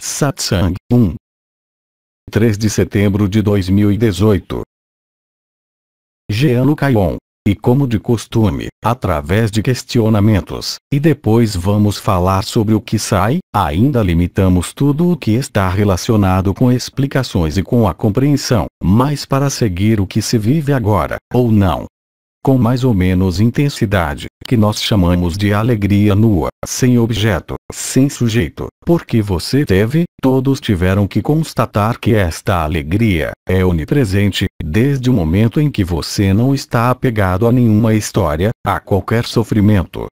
Satsang 1 3 de setembro de 2018 Jeano Caion. E como de costume, através de questionamentos, e depois vamos falar sobre o que sai, ainda limitamos tudo o que está relacionado com explicações e com a compreensão, mas para seguir o que se vive agora, ou não, com mais ou menos intensidade, que nós chamamos de alegria nua, sem objeto, sem sujeito, porque você teve, todos tiveram que constatar que esta alegria é onipresente, desde o momento em que você não está apegado a nenhuma história, a qualquer sofrimento,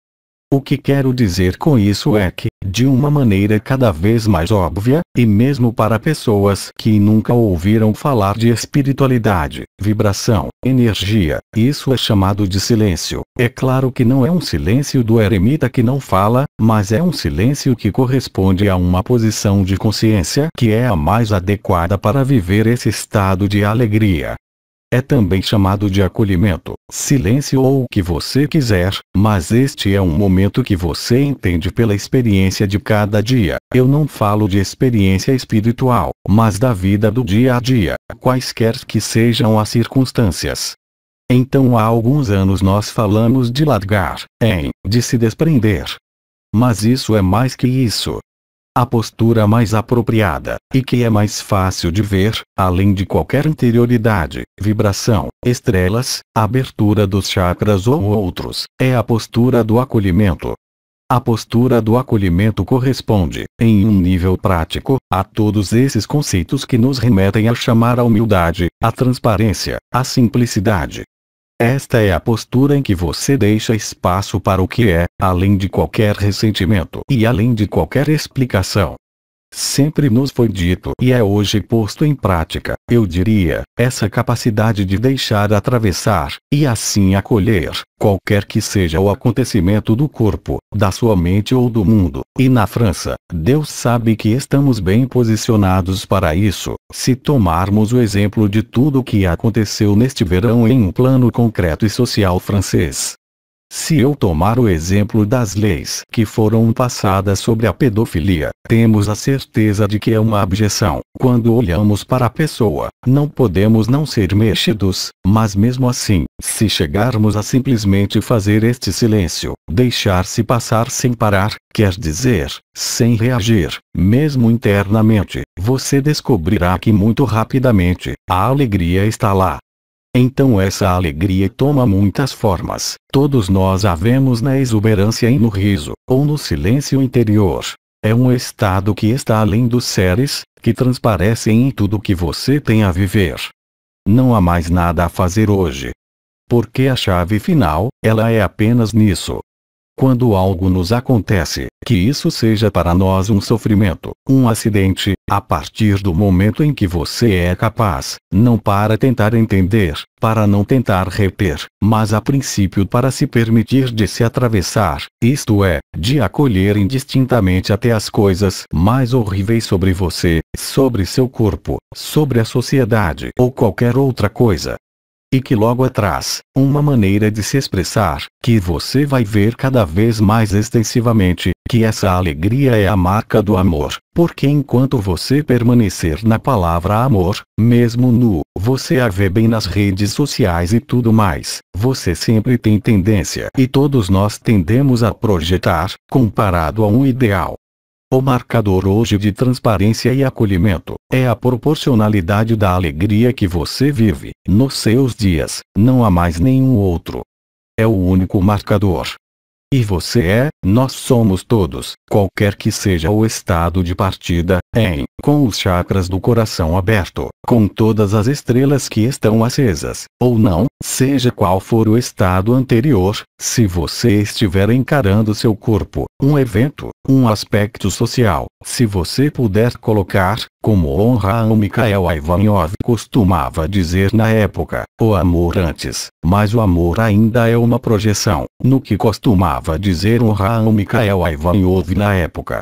o que quero dizer com isso é que, de uma maneira cada vez mais óbvia, e mesmo para pessoas que nunca ouviram falar de espiritualidade, vibração, energia, isso é chamado de silêncio. É claro que não é um silêncio do eremita que não fala, mas é um silêncio que corresponde a uma posição de consciência que é a mais adequada para viver esse estado de alegria. É também chamado de acolhimento, silêncio ou o que você quiser, mas este é um momento que você entende pela experiência de cada dia. Eu não falo de experiência espiritual, mas da vida do dia a dia, quaisquer que sejam as circunstâncias. Então há alguns anos nós falamos de largar, em, de se desprender. Mas isso é mais que isso a postura mais apropriada, e que é mais fácil de ver, além de qualquer interioridade, vibração, estrelas, abertura dos chakras ou outros, é a postura do acolhimento. A postura do acolhimento corresponde, em um nível prático, a todos esses conceitos que nos remetem a chamar a humildade, a transparência, a simplicidade, esta é a postura em que você deixa espaço para o que é, além de qualquer ressentimento e além de qualquer explicação. Sempre nos foi dito e é hoje posto em prática, eu diria, essa capacidade de deixar atravessar, e assim acolher, qualquer que seja o acontecimento do corpo, da sua mente ou do mundo. E na França, Deus sabe que estamos bem posicionados para isso, se tomarmos o exemplo de tudo o que aconteceu neste verão em um plano concreto e social francês. Se eu tomar o exemplo das leis que foram passadas sobre a pedofilia, temos a certeza de que é uma abjeção. Quando olhamos para a pessoa, não podemos não ser mexidos, mas mesmo assim, se chegarmos a simplesmente fazer este silêncio, deixar-se passar sem parar, quer dizer, sem reagir, mesmo internamente, você descobrirá que muito rapidamente, a alegria está lá, então essa alegria toma muitas formas, todos nós a vemos na exuberância e no riso, ou no silêncio interior. É um estado que está além dos seres, que transparecem em tudo que você tem a viver. Não há mais nada a fazer hoje. Porque a chave final, ela é apenas nisso, quando algo nos acontece, que isso seja para nós um sofrimento, um acidente, a partir do momento em que você é capaz, não para tentar entender, para não tentar reter, mas a princípio para se permitir de se atravessar, isto é, de acolher indistintamente até as coisas mais horríveis sobre você, sobre seu corpo, sobre a sociedade ou qualquer outra coisa, e que logo atrás, uma maneira de se expressar, que você vai ver cada vez mais extensivamente, que essa alegria é a marca do amor, porque enquanto você permanecer na palavra amor, mesmo nu, você a vê bem nas redes sociais e tudo mais, você sempre tem tendência e todos nós tendemos a projetar, comparado a um ideal, o marcador hoje de transparência e acolhimento é a proporcionalidade da alegria que você vive nos seus dias, não há mais nenhum outro. É o único marcador. E você é, nós somos todos, qualquer que seja o estado de partida, em, é, com os chakras do coração aberto, com todas as estrelas que estão acesas, ou não, seja qual for o estado anterior, se você estiver encarando seu corpo, um evento, um aspecto social, se você puder colocar, como honra a Mikhail Ivanov costumava dizer na época, o amor antes, mas o amor ainda é uma projeção, no que costumava dizer honra a Mikhail Ivanov na época,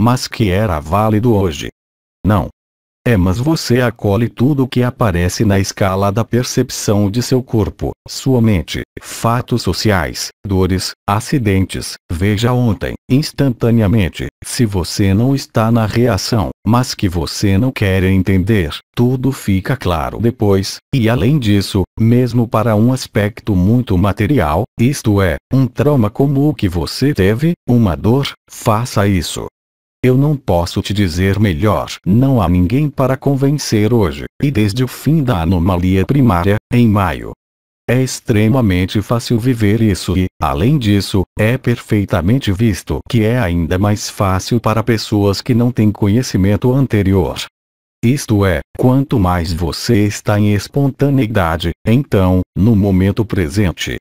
mas que era válido hoje. Não. É, mas você acolhe tudo o que aparece na escala da percepção de seu corpo, sua mente, fatos sociais, dores, acidentes. Veja ontem, instantaneamente, se você não está na reação, mas que você não quer entender, tudo fica claro depois, e além disso, mesmo para um aspecto muito material, isto é, um trauma comum que você teve, uma dor, faça isso. Eu não posso te dizer melhor. Não há ninguém para convencer hoje, e desde o fim da anomalia primária, em maio. É extremamente fácil viver isso e, além disso, é perfeitamente visto que é ainda mais fácil para pessoas que não têm conhecimento anterior. Isto é, quanto mais você está em espontaneidade, então, no momento presente,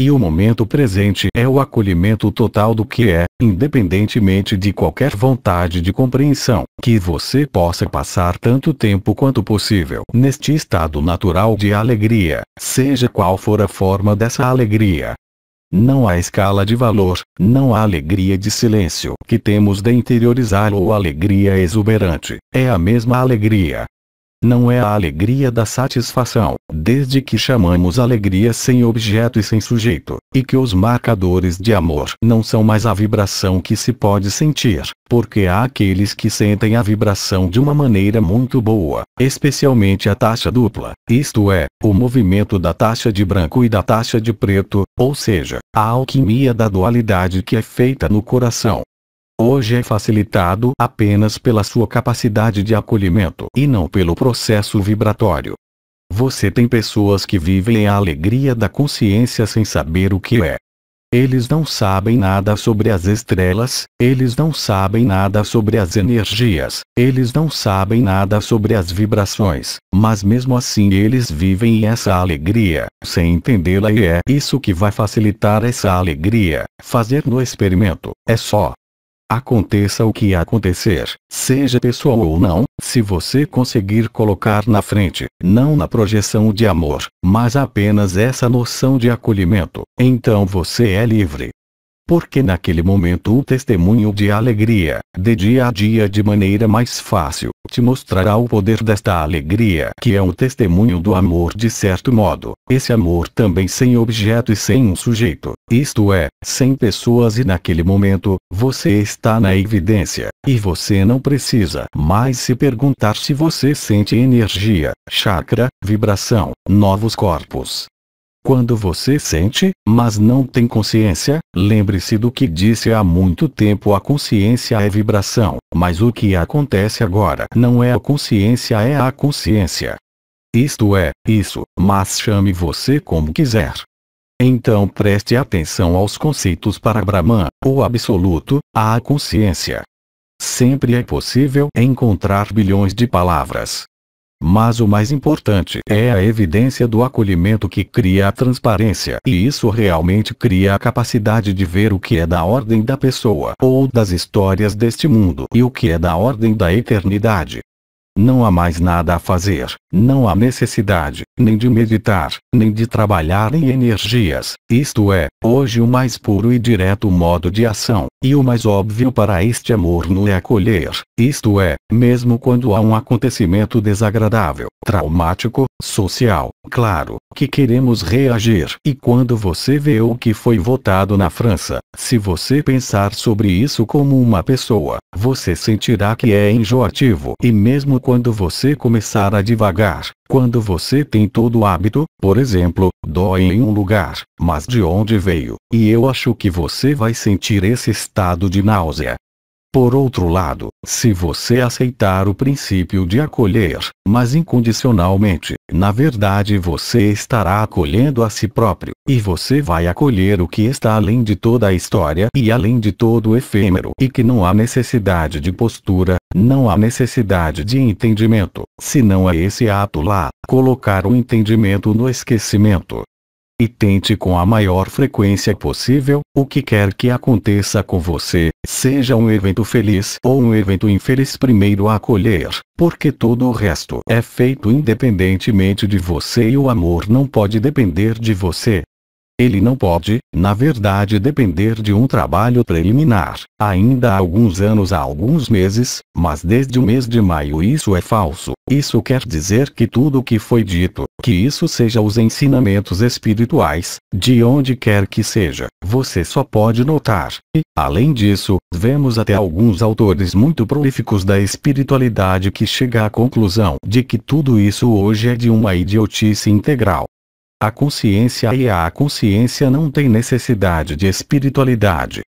e o momento presente é o acolhimento total do que é, independentemente de qualquer vontade de compreensão, que você possa passar tanto tempo quanto possível neste estado natural de alegria, seja qual for a forma dessa alegria. Não há escala de valor, não há alegria de silêncio que temos de interiorizar ou alegria exuberante, é a mesma alegria não é a alegria da satisfação, desde que chamamos alegria sem objeto e sem sujeito, e que os marcadores de amor não são mais a vibração que se pode sentir, porque há aqueles que sentem a vibração de uma maneira muito boa, especialmente a taxa dupla, isto é, o movimento da taxa de branco e da taxa de preto, ou seja, a alquimia da dualidade que é feita no coração, hoje é facilitado apenas pela sua capacidade de acolhimento e não pelo processo vibratório. Você tem pessoas que vivem a alegria da consciência sem saber o que é. Eles não sabem nada sobre as estrelas, eles não sabem nada sobre as energias, eles não sabem nada sobre as vibrações, mas mesmo assim eles vivem essa alegria, sem entendê-la e é isso que vai facilitar essa alegria. Fazer no experimento é só Aconteça o que acontecer, seja pessoal ou não, se você conseguir colocar na frente, não na projeção de amor, mas apenas essa noção de acolhimento, então você é livre. Porque naquele momento o testemunho de alegria, de dia a dia de maneira mais fácil, te mostrará o poder desta alegria que é um testemunho do amor de certo modo, esse amor também sem objeto e sem um sujeito, isto é, sem pessoas e naquele momento, você está na evidência, e você não precisa mais se perguntar se você sente energia, chakra, vibração, novos corpos, quando você sente, mas não tem consciência, lembre-se do que disse há muito tempo: a consciência é vibração, mas o que acontece agora não é a consciência, é a consciência. Isto é, isso, mas chame você como quiser. Então preste atenção aos conceitos para Brahman, o absoluto, a consciência. Sempre é possível encontrar bilhões de palavras, mas o mais importante é a evidência do acolhimento que cria a transparência e isso realmente cria a capacidade de ver o que é da ordem da pessoa ou das histórias deste mundo e o que é da ordem da eternidade. Não há mais nada a fazer, não há necessidade, nem de meditar, nem de trabalhar em energias, isto é, hoje o mais puro e direto modo de ação, e o mais óbvio para este amor no é acolher, isto é, mesmo quando há um acontecimento desagradável, traumático, social. Claro que queremos reagir. E quando você vê o que foi votado na França, se você pensar sobre isso como uma pessoa, você sentirá que é enjoativo. E mesmo quando você começar a devagar, quando você tem todo o hábito, por exemplo, dói em um lugar, mas de onde veio, e eu acho que você vai sentir esse estado de náusea. Por outro lado, se você aceitar o princípio de acolher, mas incondicionalmente, na verdade você estará acolhendo a si próprio, e você vai acolher o que está além de toda a história e além de todo o efêmero, e que não há necessidade de postura, não há necessidade de entendimento, senão é esse ato lá, colocar o entendimento no esquecimento, e tente com a maior frequência possível, o que quer que aconteça com você, seja um evento feliz ou um evento infeliz primeiro a acolher, porque todo o resto é feito independentemente de você e o amor não pode depender de você. Ele não pode, na verdade, depender de um trabalho preliminar, ainda há alguns anos, há alguns meses, mas desde o mês de maio isso é falso. Isso quer dizer que tudo o que foi dito que isso seja os ensinamentos espirituais, de onde quer que seja, você só pode notar. E, além disso, vemos até alguns autores muito prolíficos da espiritualidade que chega à conclusão de que tudo isso hoje é de uma idiotice integral. A consciência e a consciência não tem necessidade de espiritualidade.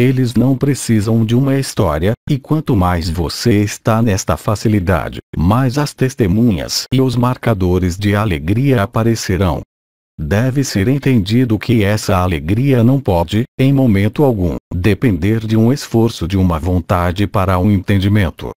Eles não precisam de uma história, e quanto mais você está nesta facilidade, mais as testemunhas e os marcadores de alegria aparecerão. Deve ser entendido que essa alegria não pode, em momento algum, depender de um esforço de uma vontade para o um entendimento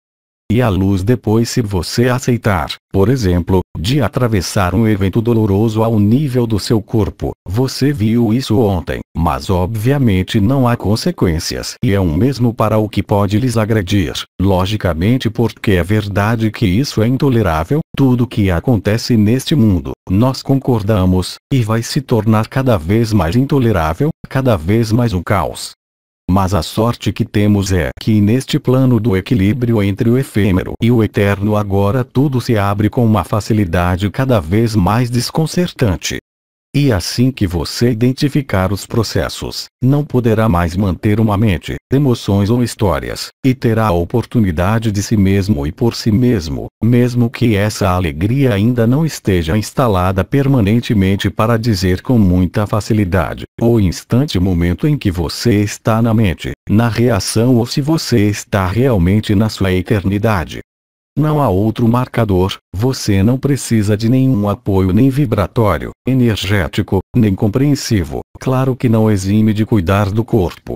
e à luz depois se você aceitar, por exemplo, de atravessar um evento doloroso ao nível do seu corpo. Você viu isso ontem, mas obviamente não há consequências e é um mesmo para o que pode lhes agredir. Logicamente porque é verdade que isso é intolerável, tudo que acontece neste mundo, nós concordamos, e vai se tornar cada vez mais intolerável, cada vez mais um caos. Mas a sorte que temos é que neste plano do equilíbrio entre o efêmero e o eterno agora tudo se abre com uma facilidade cada vez mais desconcertante. E assim que você identificar os processos, não poderá mais manter uma mente, emoções ou histórias, e terá a oportunidade de si mesmo e por si mesmo, mesmo que essa alegria ainda não esteja instalada permanentemente para dizer com muita facilidade, o instante momento em que você está na mente, na reação ou se você está realmente na sua eternidade. Não há outro marcador, você não precisa de nenhum apoio nem vibratório, energético, nem compreensivo, claro que não exime de cuidar do corpo.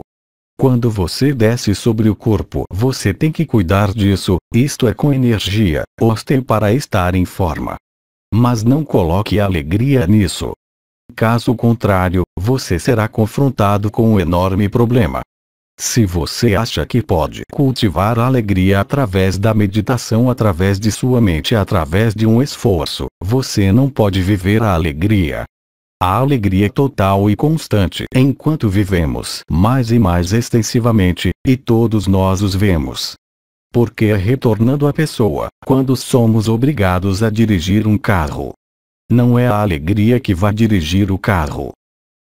Quando você desce sobre o corpo, você tem que cuidar disso, isto é com energia, ostem para estar em forma. Mas não coloque alegria nisso. Caso contrário, você será confrontado com um enorme problema. Se você acha que pode cultivar a alegria através da meditação, através de sua mente, através de um esforço, você não pode viver a alegria. A alegria é total e constante enquanto vivemos mais e mais extensivamente, e todos nós os vemos. Porque é retornando à pessoa, quando somos obrigados a dirigir um carro. Não é a alegria que vai dirigir o carro,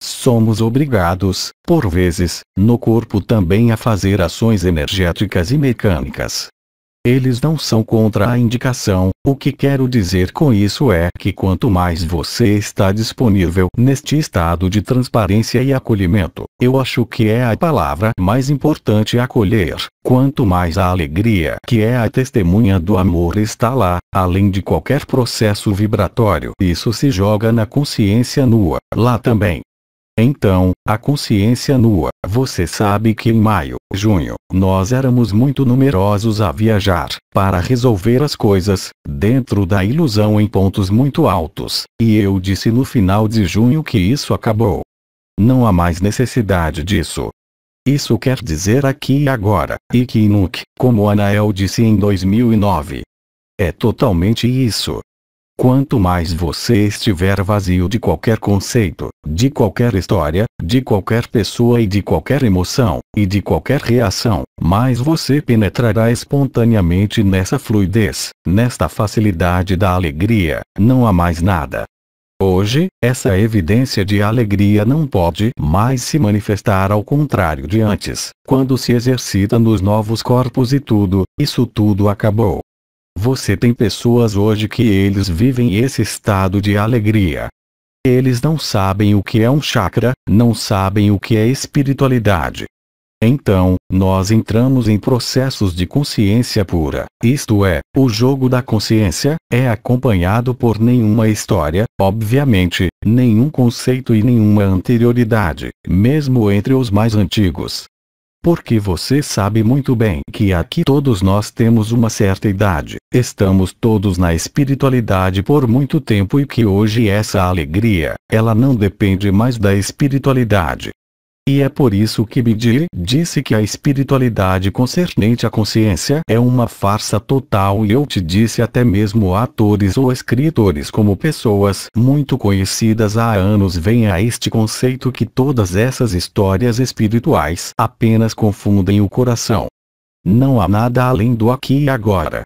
somos obrigados, por vezes, no corpo também a fazer ações energéticas e mecânicas. Eles não são contra a indicação, o que quero dizer com isso é que quanto mais você está disponível neste estado de transparência e acolhimento, eu acho que é a palavra mais importante acolher, quanto mais a alegria que é a testemunha do amor está lá, além de qualquer processo vibratório, isso se joga na consciência nua, lá também. Então, a consciência nua. Você sabe que em maio, junho, nós éramos muito numerosos a viajar, para resolver as coisas, dentro da ilusão em pontos muito altos, e eu disse no final de junho que isso acabou. Não há mais necessidade disso. Isso quer dizer aqui e agora, e que Inuk, como Anael disse em 2009. É totalmente isso. Quanto mais você estiver vazio de qualquer conceito, de qualquer história, de qualquer pessoa e de qualquer emoção, e de qualquer reação, mais você penetrará espontaneamente nessa fluidez, nesta facilidade da alegria, não há mais nada. Hoje, essa evidência de alegria não pode mais se manifestar ao contrário de antes, quando se exercita nos novos corpos e tudo, isso tudo acabou. Você tem pessoas hoje que eles vivem esse estado de alegria. Eles não sabem o que é um chakra, não sabem o que é espiritualidade. Então, nós entramos em processos de consciência pura, isto é, o jogo da consciência, é acompanhado por nenhuma história, obviamente, nenhum conceito e nenhuma anterioridade, mesmo entre os mais antigos. Porque você sabe muito bem que aqui todos nós temos uma certa idade, estamos todos na espiritualidade por muito tempo e que hoje essa alegria, ela não depende mais da espiritualidade, e é por isso que Bidhi disse que a espiritualidade concernente à consciência é uma farsa total e eu te disse até mesmo atores ou escritores como pessoas muito conhecidas há anos vêm a este conceito que todas essas histórias espirituais apenas confundem o coração. Não há nada além do aqui e agora.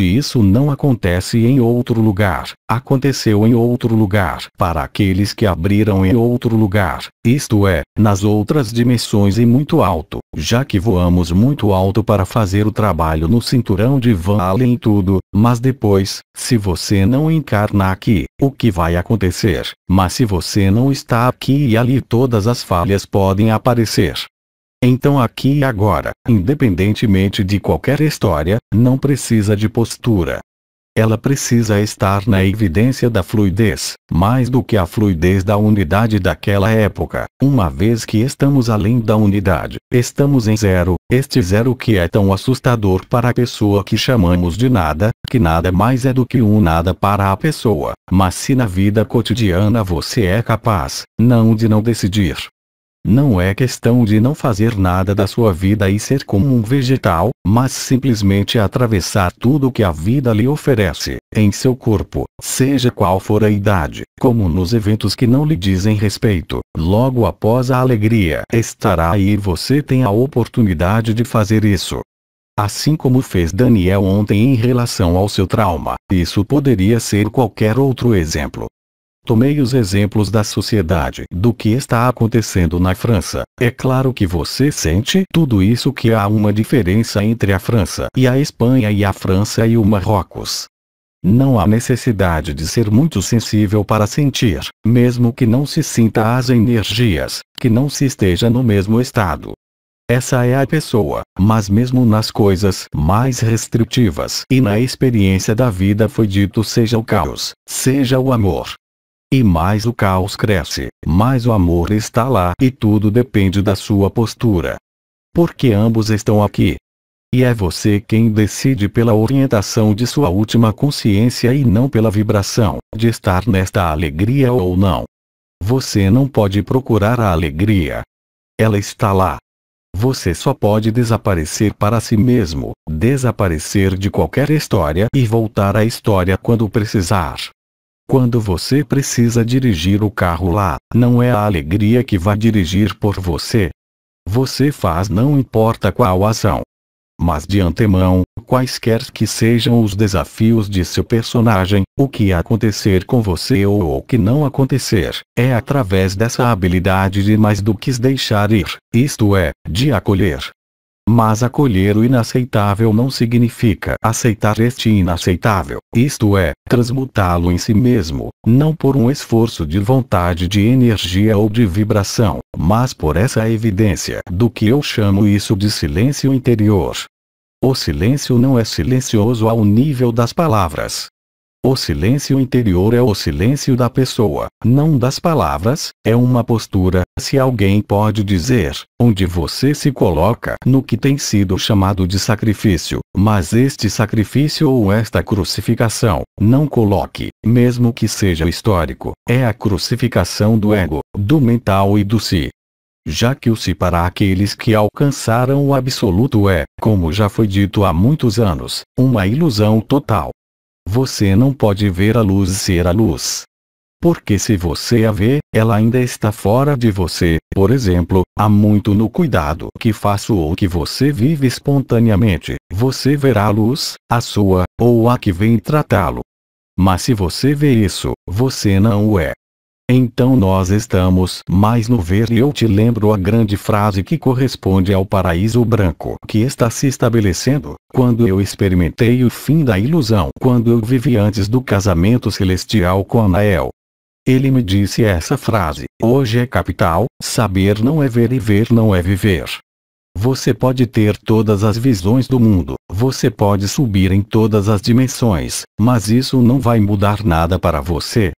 E isso não acontece em outro lugar, aconteceu em outro lugar para aqueles que abriram em outro lugar, isto é, nas outras dimensões e muito alto, já que voamos muito alto para fazer o trabalho no cinturão de Van Allen e tudo, mas depois, se você não encarna aqui, o que vai acontecer? Mas se você não está aqui e ali todas as falhas podem aparecer, então aqui e agora, independentemente de qualquer história, não precisa de postura. Ela precisa estar na evidência da fluidez, mais do que a fluidez da unidade daquela época. Uma vez que estamos além da unidade, estamos em zero, este zero que é tão assustador para a pessoa que chamamos de nada, que nada mais é do que um nada para a pessoa. Mas se na vida cotidiana você é capaz, não de não decidir, não é questão de não fazer nada da sua vida e ser como um vegetal, mas simplesmente atravessar tudo o que a vida lhe oferece, em seu corpo, seja qual for a idade, como nos eventos que não lhe dizem respeito. Logo após a alegria estará aí e você tem a oportunidade de fazer isso. Assim como fez Daniel ontem em relação ao seu trauma, isso poderia ser qualquer outro exemplo. Tomei os exemplos da sociedade, do que está acontecendo na França. É claro que você sente tudo isso que há uma diferença entre a França e a Espanha e a França e o Marrocos. Não há necessidade de ser muito sensível para sentir, mesmo que não se sinta as energias, que não se esteja no mesmo estado. Essa é a pessoa, mas mesmo nas coisas mais restritivas e na experiência da vida foi dito seja o caos, seja o amor, e mais o caos cresce, mais o amor está lá e tudo depende da sua postura. Porque ambos estão aqui. E é você quem decide pela orientação de sua última consciência e não pela vibração, de estar nesta alegria ou não. Você não pode procurar a alegria. Ela está lá. Você só pode desaparecer para si mesmo, desaparecer de qualquer história e voltar à história quando precisar. Quando você precisa dirigir o carro lá, não é a alegria que vai dirigir por você. Você faz não importa qual ação. Mas de antemão, quaisquer que sejam os desafios de seu personagem, o que acontecer com você ou o que não acontecer, é através dessa habilidade de mais do que deixar ir, isto é, de acolher, mas acolher o inaceitável não significa aceitar este inaceitável, isto é, transmutá-lo em si mesmo, não por um esforço de vontade de energia ou de vibração, mas por essa evidência do que eu chamo isso de silêncio interior. O silêncio não é silencioso ao nível das palavras, o silêncio interior é o silêncio da pessoa, não das palavras, é uma postura. Se alguém pode dizer, onde você se coloca no que tem sido chamado de sacrifício, mas este sacrifício ou esta crucificação, não coloque, mesmo que seja histórico, é a crucificação do ego, do mental e do si já que o si para aqueles que alcançaram o absoluto é, como já foi dito há muitos anos, uma ilusão total. Você não pode ver a luz ser a luz. Porque se você a vê, ela ainda está fora de você. Por exemplo, há muito no cuidado que faço ou que você vive espontaneamente. Você verá a luz, a sua, ou a que vem tratá-lo. Mas se você vê isso, você não o é. Então nós estamos mais no ver e eu te lembro a grande frase que corresponde ao paraíso branco que está se estabelecendo, quando eu experimentei o fim da ilusão, quando eu vivi antes do casamento celestial com Anael. Ele me disse essa frase, hoje é capital, saber não é ver e ver não é viver. Você pode ter todas as visões do mundo, você pode subir em todas as dimensões, mas isso não vai mudar nada para você.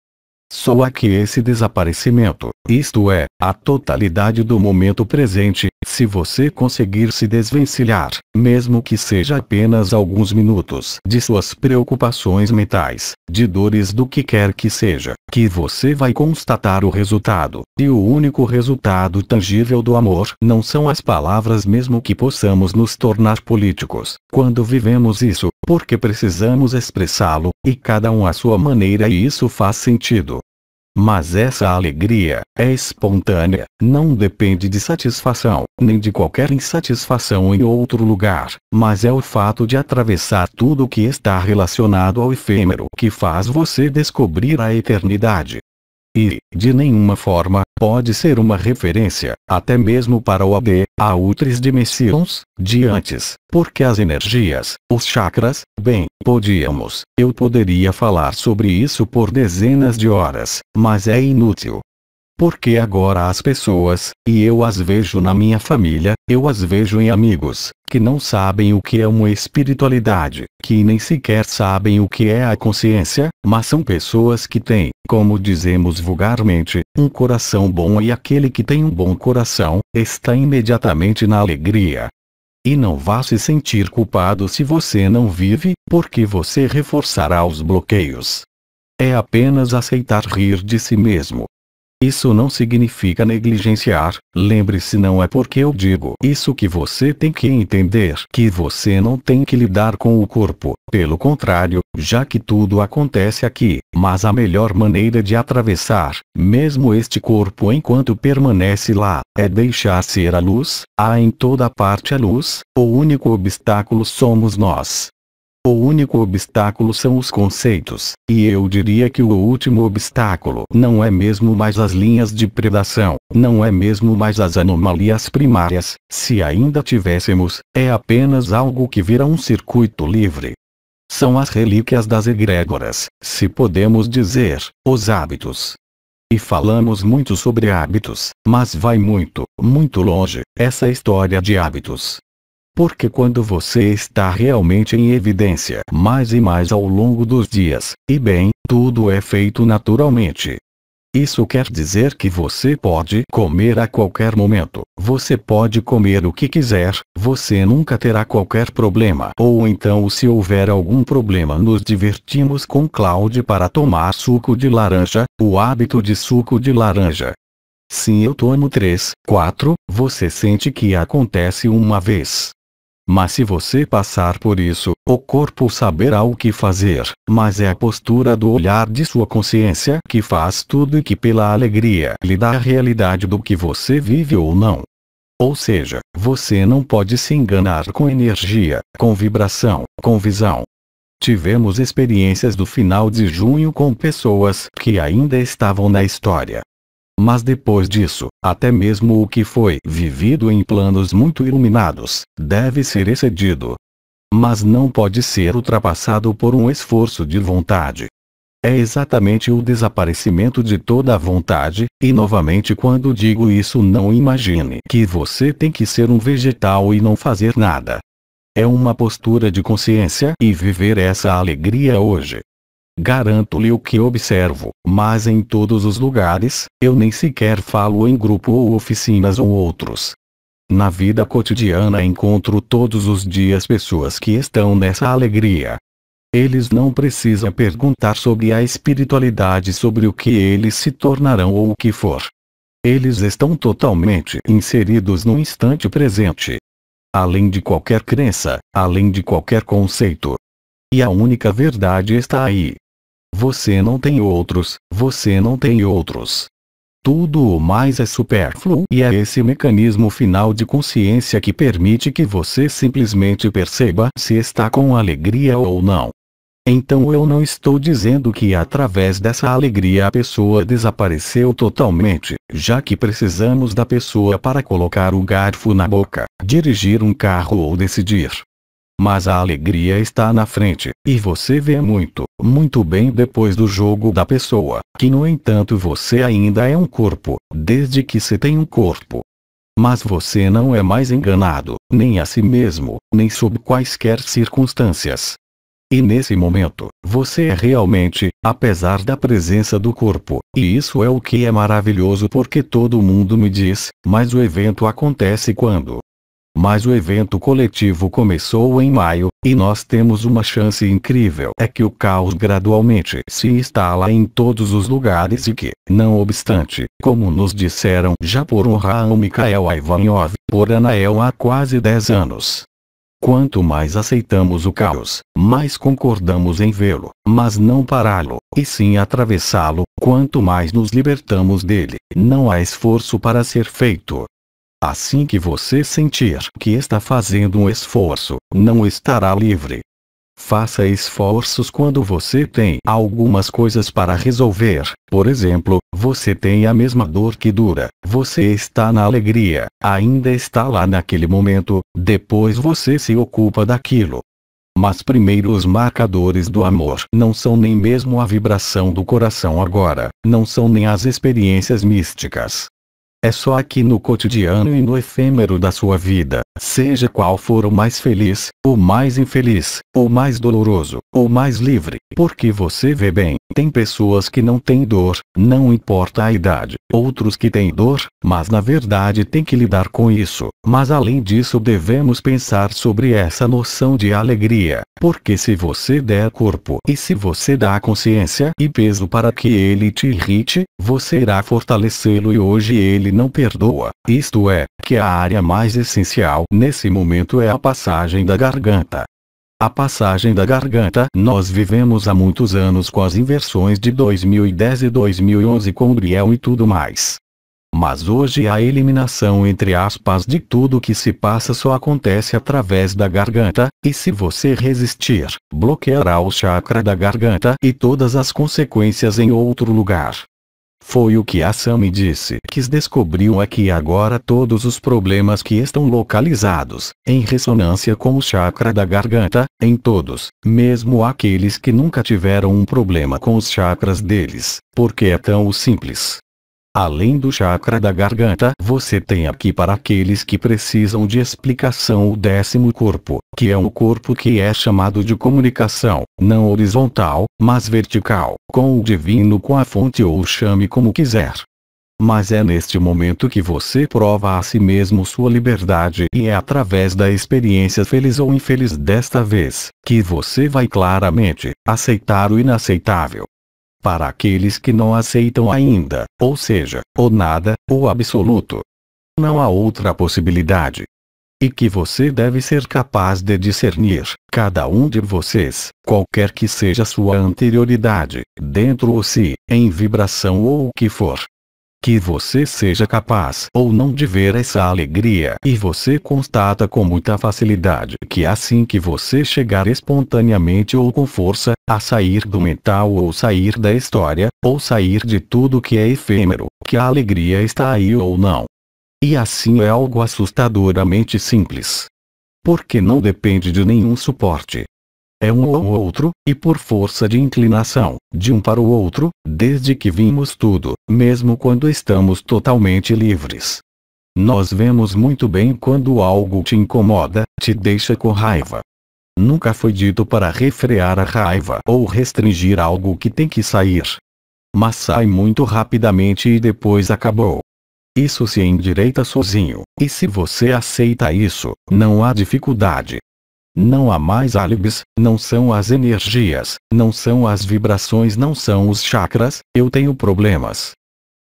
Só há que esse desaparecimento, isto é, a totalidade do momento presente, se você conseguir se desvencilhar, mesmo que seja apenas alguns minutos, de suas preocupações mentais, de dores do que quer que seja, que você vai constatar o resultado. E o único resultado tangível do amor não são as palavras mesmo que possamos nos tornar políticos, quando vivemos isso, porque precisamos expressá-lo, e cada um à sua maneira e isso faz sentido. Mas essa alegria é espontânea, não depende de satisfação, nem de qualquer insatisfação em outro lugar, mas é o fato de atravessar tudo o que está relacionado ao efêmero que faz você descobrir a eternidade e, de nenhuma forma, pode ser uma referência, até mesmo para o AD, a Utris Dimensions, de antes, porque as energias, os chakras, bem, podíamos, eu poderia falar sobre isso por dezenas de horas, mas é inútil, porque agora as pessoas, e eu as vejo na minha família, eu as vejo em amigos, que não sabem o que é uma espiritualidade, que nem sequer sabem o que é a consciência, mas são pessoas que têm, como dizemos vulgarmente, um coração bom e aquele que tem um bom coração, está imediatamente na alegria. E não vá se sentir culpado se você não vive, porque você reforçará os bloqueios. É apenas aceitar rir de si mesmo, isso não significa negligenciar, lembre-se não é porque eu digo isso que você tem que entender que você não tem que lidar com o corpo, pelo contrário, já que tudo acontece aqui, mas a melhor maneira de atravessar, mesmo este corpo enquanto permanece lá, é deixar ser a luz, há ah, em toda parte a luz, o único obstáculo somos nós, o único obstáculo são os conceitos, e eu diria que o último obstáculo não é mesmo mais as linhas de predação, não é mesmo mais as anomalias primárias, se ainda tivéssemos, é apenas algo que vira um circuito livre. São as relíquias das egrégoras, se podemos dizer, os hábitos. E falamos muito sobre hábitos, mas vai muito, muito longe, essa história de hábitos. Porque quando você está realmente em evidência mais e mais ao longo dos dias, e bem, tudo é feito naturalmente. Isso quer dizer que você pode comer a qualquer momento, você pode comer o que quiser, você nunca terá qualquer problema. Ou então, se houver algum problema, nos divertimos com Cloud para tomar suco de laranja, o hábito de suco de laranja. Se eu tomo 3, 4, você sente que acontece uma vez, mas se você passar por isso, o corpo saberá o que fazer, mas é a postura do olhar de sua consciência que faz tudo e que pela alegria lhe dá a realidade do que você vive ou não. Ou seja, você não pode se enganar com energia, com vibração, com visão. Tivemos experiências do final de junho com pessoas que ainda estavam na história, mas depois disso, até mesmo o que foi vivido em planos muito iluminados, deve ser excedido. Mas não pode ser ultrapassado por um esforço de vontade. É exatamente o desaparecimento de toda a vontade, e novamente quando digo isso não imagine que você tem que ser um vegetal e não fazer nada. É uma postura de consciência e viver essa alegria hoje. Garanto-lhe o que observo, mas em todos os lugares, eu nem sequer falo em grupo ou oficinas ou outros. Na vida cotidiana encontro todos os dias pessoas que estão nessa alegria. Eles não precisam perguntar sobre a espiritualidade, sobre o que eles se tornarão ou o que for. Eles estão totalmente inseridos no instante presente. Além de qualquer crença, além de qualquer conceito. E a única verdade está aí. Você não tem outros, você não tem outros. Tudo o mais é supérfluo e é esse mecanismo final de consciência que permite que você simplesmente perceba se está com alegria ou não. Então eu não estou dizendo que através dessa alegria a pessoa desapareceu totalmente, já que precisamos da pessoa para colocar o garfo na boca, dirigir um carro ou decidir. Mas a alegria está na frente, e você vê muito, muito bem depois do jogo da pessoa, que no entanto você ainda é um corpo, desde que se tem um corpo. Mas você não é mais enganado, nem a si mesmo, nem sob quaisquer circunstâncias. E nesse momento, você é realmente, apesar da presença do corpo, e isso é o que é maravilhoso porque todo mundo me diz, mas o evento acontece quando mas o evento coletivo começou em maio, e nós temos uma chance incrível. É que o caos gradualmente se instala em todos os lugares e que, não obstante, como nos disseram já por honrar o Mikael Ivanov, por Anael há quase 10 anos, Quanto mais aceitamos o caos, mais concordamos em vê-lo, mas não pará-lo, e sim atravessá-lo, quanto mais nos libertamos dele, não há esforço para ser feito, Assim que você sentir que está fazendo um esforço, não estará livre. Faça esforços quando você tem algumas coisas para resolver. Por exemplo, você tem a mesma dor que dura, você está na alegria, ainda está lá naquele momento, depois você se ocupa daquilo. Mas primeiro os marcadores do amor não são nem mesmo a vibração do coração agora, não são nem as experiências místicas, é só que no cotidiano e no efêmero da sua vida, seja qual for o mais feliz, o mais infeliz, o mais doloroso, o mais livre, porque você vê bem, tem pessoas que não têm dor, não importa a idade, outros que têm dor, mas na verdade tem que lidar com isso. Mas além disso devemos pensar sobre essa noção de alegria, porque se você der corpo e se você dá consciência e peso para que ele te irrite, você irá fortalecê-lo e hoje ele não perdoa, isto é, que a área mais essencial nesse momento é a passagem da garganta. A passagem da garganta nós vivemos há muitos anos com as inversões de 2010 e 2011 com Briel e tudo mais. Mas hoje a eliminação entre aspas de tudo que se passa só acontece através da garganta, e se você resistir, bloqueará o chakra da garganta e todas as consequências em outro lugar. Foi o que a Sammy disse. É que descobriu aqui agora todos os problemas que estão localizados, em ressonância com o chakra da garganta, em todos, mesmo aqueles que nunca tiveram um problema com os chakras deles, porque é tão simples. Além do chakra da garganta, você tem aqui para aqueles que precisam de explicação o décimo corpo, que é um corpo que é chamado de comunicação, não horizontal, mas vertical, com o divino com a fonte ou chame como quiser. Mas é neste momento que você prova a si mesmo sua liberdade e é através da experiência feliz ou infeliz desta vez, que você vai claramente aceitar o inaceitável, para aqueles que não aceitam ainda, ou seja, o nada, o absoluto. Não há outra possibilidade. E que você deve ser capaz de discernir, cada um de vocês, qualquer que seja sua anterioridade, dentro ou se, em vibração ou o que for, que você seja capaz ou não de ver essa alegria e você constata com muita facilidade que assim que você chegar espontaneamente ou com força, a sair do mental ou sair da história, ou sair de tudo que é efêmero, que a alegria está aí ou não. E assim é algo assustadoramente simples. Porque não depende de nenhum suporte, é um ou outro, e por força de inclinação, de um para o outro, desde que vimos tudo, mesmo quando estamos totalmente livres. Nós vemos muito bem quando algo te incomoda, te deixa com raiva. Nunca foi dito para refrear a raiva ou restringir algo que tem que sair. Mas sai muito rapidamente e depois acabou. Isso se endireita sozinho, e se você aceita isso, não há dificuldade, não há mais álibis, não são as energias, não são as vibrações, não são os chakras, eu tenho problemas.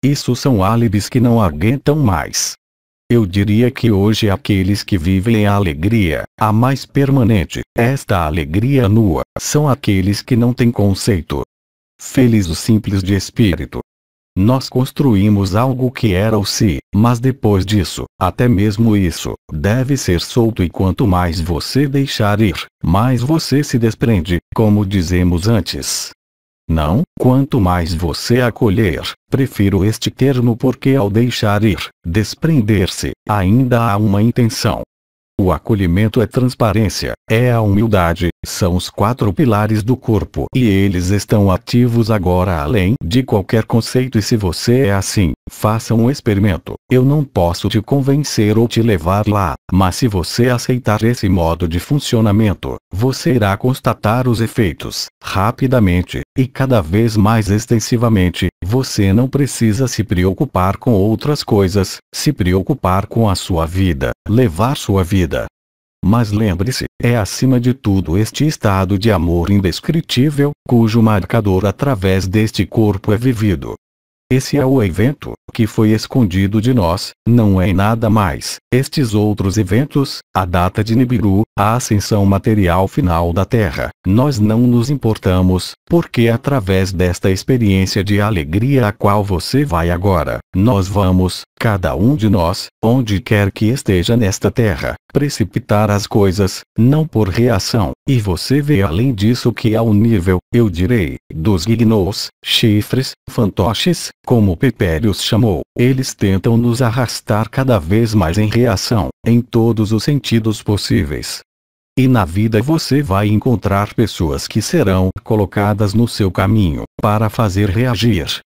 Isso são álibis que não aguentam mais. Eu diria que hoje aqueles que vivem a alegria, a mais permanente, esta alegria nua, são aqueles que não têm conceito. Feliz o simples de espírito, nós construímos algo que era o si, mas depois disso, até mesmo isso, deve ser solto e quanto mais você deixar ir, mais você se desprende, como dizemos antes. Não, quanto mais você acolher, prefiro este termo porque ao deixar ir, desprender-se, ainda há uma intenção. O acolhimento é transparência, é a humildade, são os quatro pilares do corpo e eles estão ativos agora além de qualquer conceito e se você é assim, faça um experimento. Eu não posso te convencer ou te levar lá, mas se você aceitar esse modo de funcionamento, você irá constatar os efeitos, rapidamente, e cada vez mais extensivamente, você não precisa se preocupar com outras coisas, se preocupar com a sua vida, levar sua vida, mas lembre-se, é acima de tudo este estado de amor indescritível, cujo marcador através deste corpo é vivido. Esse é o evento, que foi escondido de nós, não é nada mais. Estes outros eventos, a data de Nibiru, a ascensão material final da Terra, nós não nos importamos, porque é através desta experiência de alegria a qual você vai agora, nós vamos, cada um de nós, onde quer que esteja nesta Terra, precipitar as coisas, não por reação, e você vê além disso que há um nível, eu direi, dos gignos, chifres, fantoches, como Pepe os chamou, eles tentam nos arrastar cada vez mais em reação, em todos os sentidos possíveis. E na vida você vai encontrar pessoas que serão colocadas no seu caminho, para fazer reagir.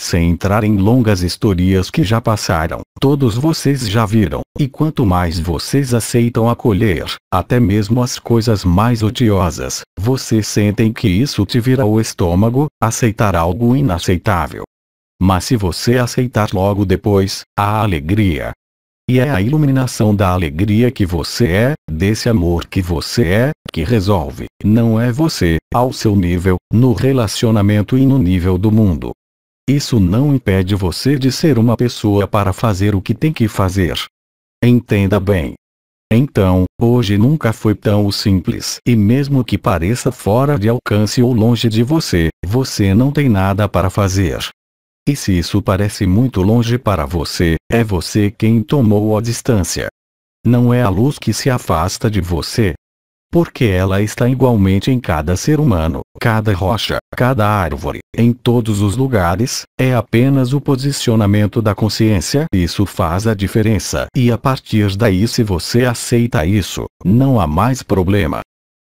Sem entrar em longas historias que já passaram, todos vocês já viram, e quanto mais vocês aceitam acolher, até mesmo as coisas mais odiosas, vocês sentem que isso te virá o estômago, aceitar algo inaceitável, mas se você aceitar logo depois, a alegria. E é a iluminação da alegria que você é, desse amor que você é, que resolve, não é você, ao seu nível, no relacionamento e no nível do mundo. Isso não impede você de ser uma pessoa para fazer o que tem que fazer. Entenda bem. Então, hoje nunca foi tão simples e mesmo que pareça fora de alcance ou longe de você, você não tem nada para fazer, e se isso parece muito longe para você, é você quem tomou a distância. Não é a luz que se afasta de você. Porque ela está igualmente em cada ser humano, cada rocha, cada árvore, em todos os lugares, é apenas o posicionamento da consciência. Isso faz a diferença. E a partir daí, se você aceita isso, não há mais problema.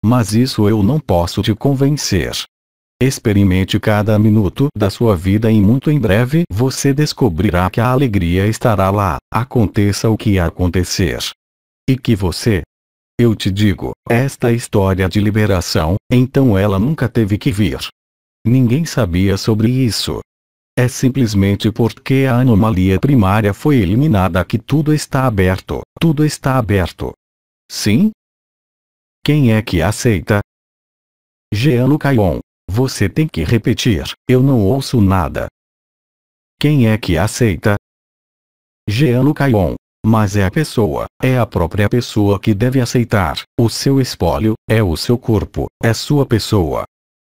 Mas isso eu não posso te convencer. Experimente cada minuto da sua vida e muito em breve você descobrirá que a alegria estará lá, aconteça o que acontecer. E que você, eu te digo, esta história de liberação, então ela nunca teve que vir. Ninguém sabia sobre isso. É simplesmente porque a anomalia primária foi eliminada que tudo está aberto, tudo está aberto. Sim? Quem é que aceita? Jean Lucaion você tem que repetir, eu não ouço nada. Quem é que aceita? Jean Caion. Mas é a pessoa, é a própria pessoa que deve aceitar. O seu espólio, é o seu corpo, é sua pessoa.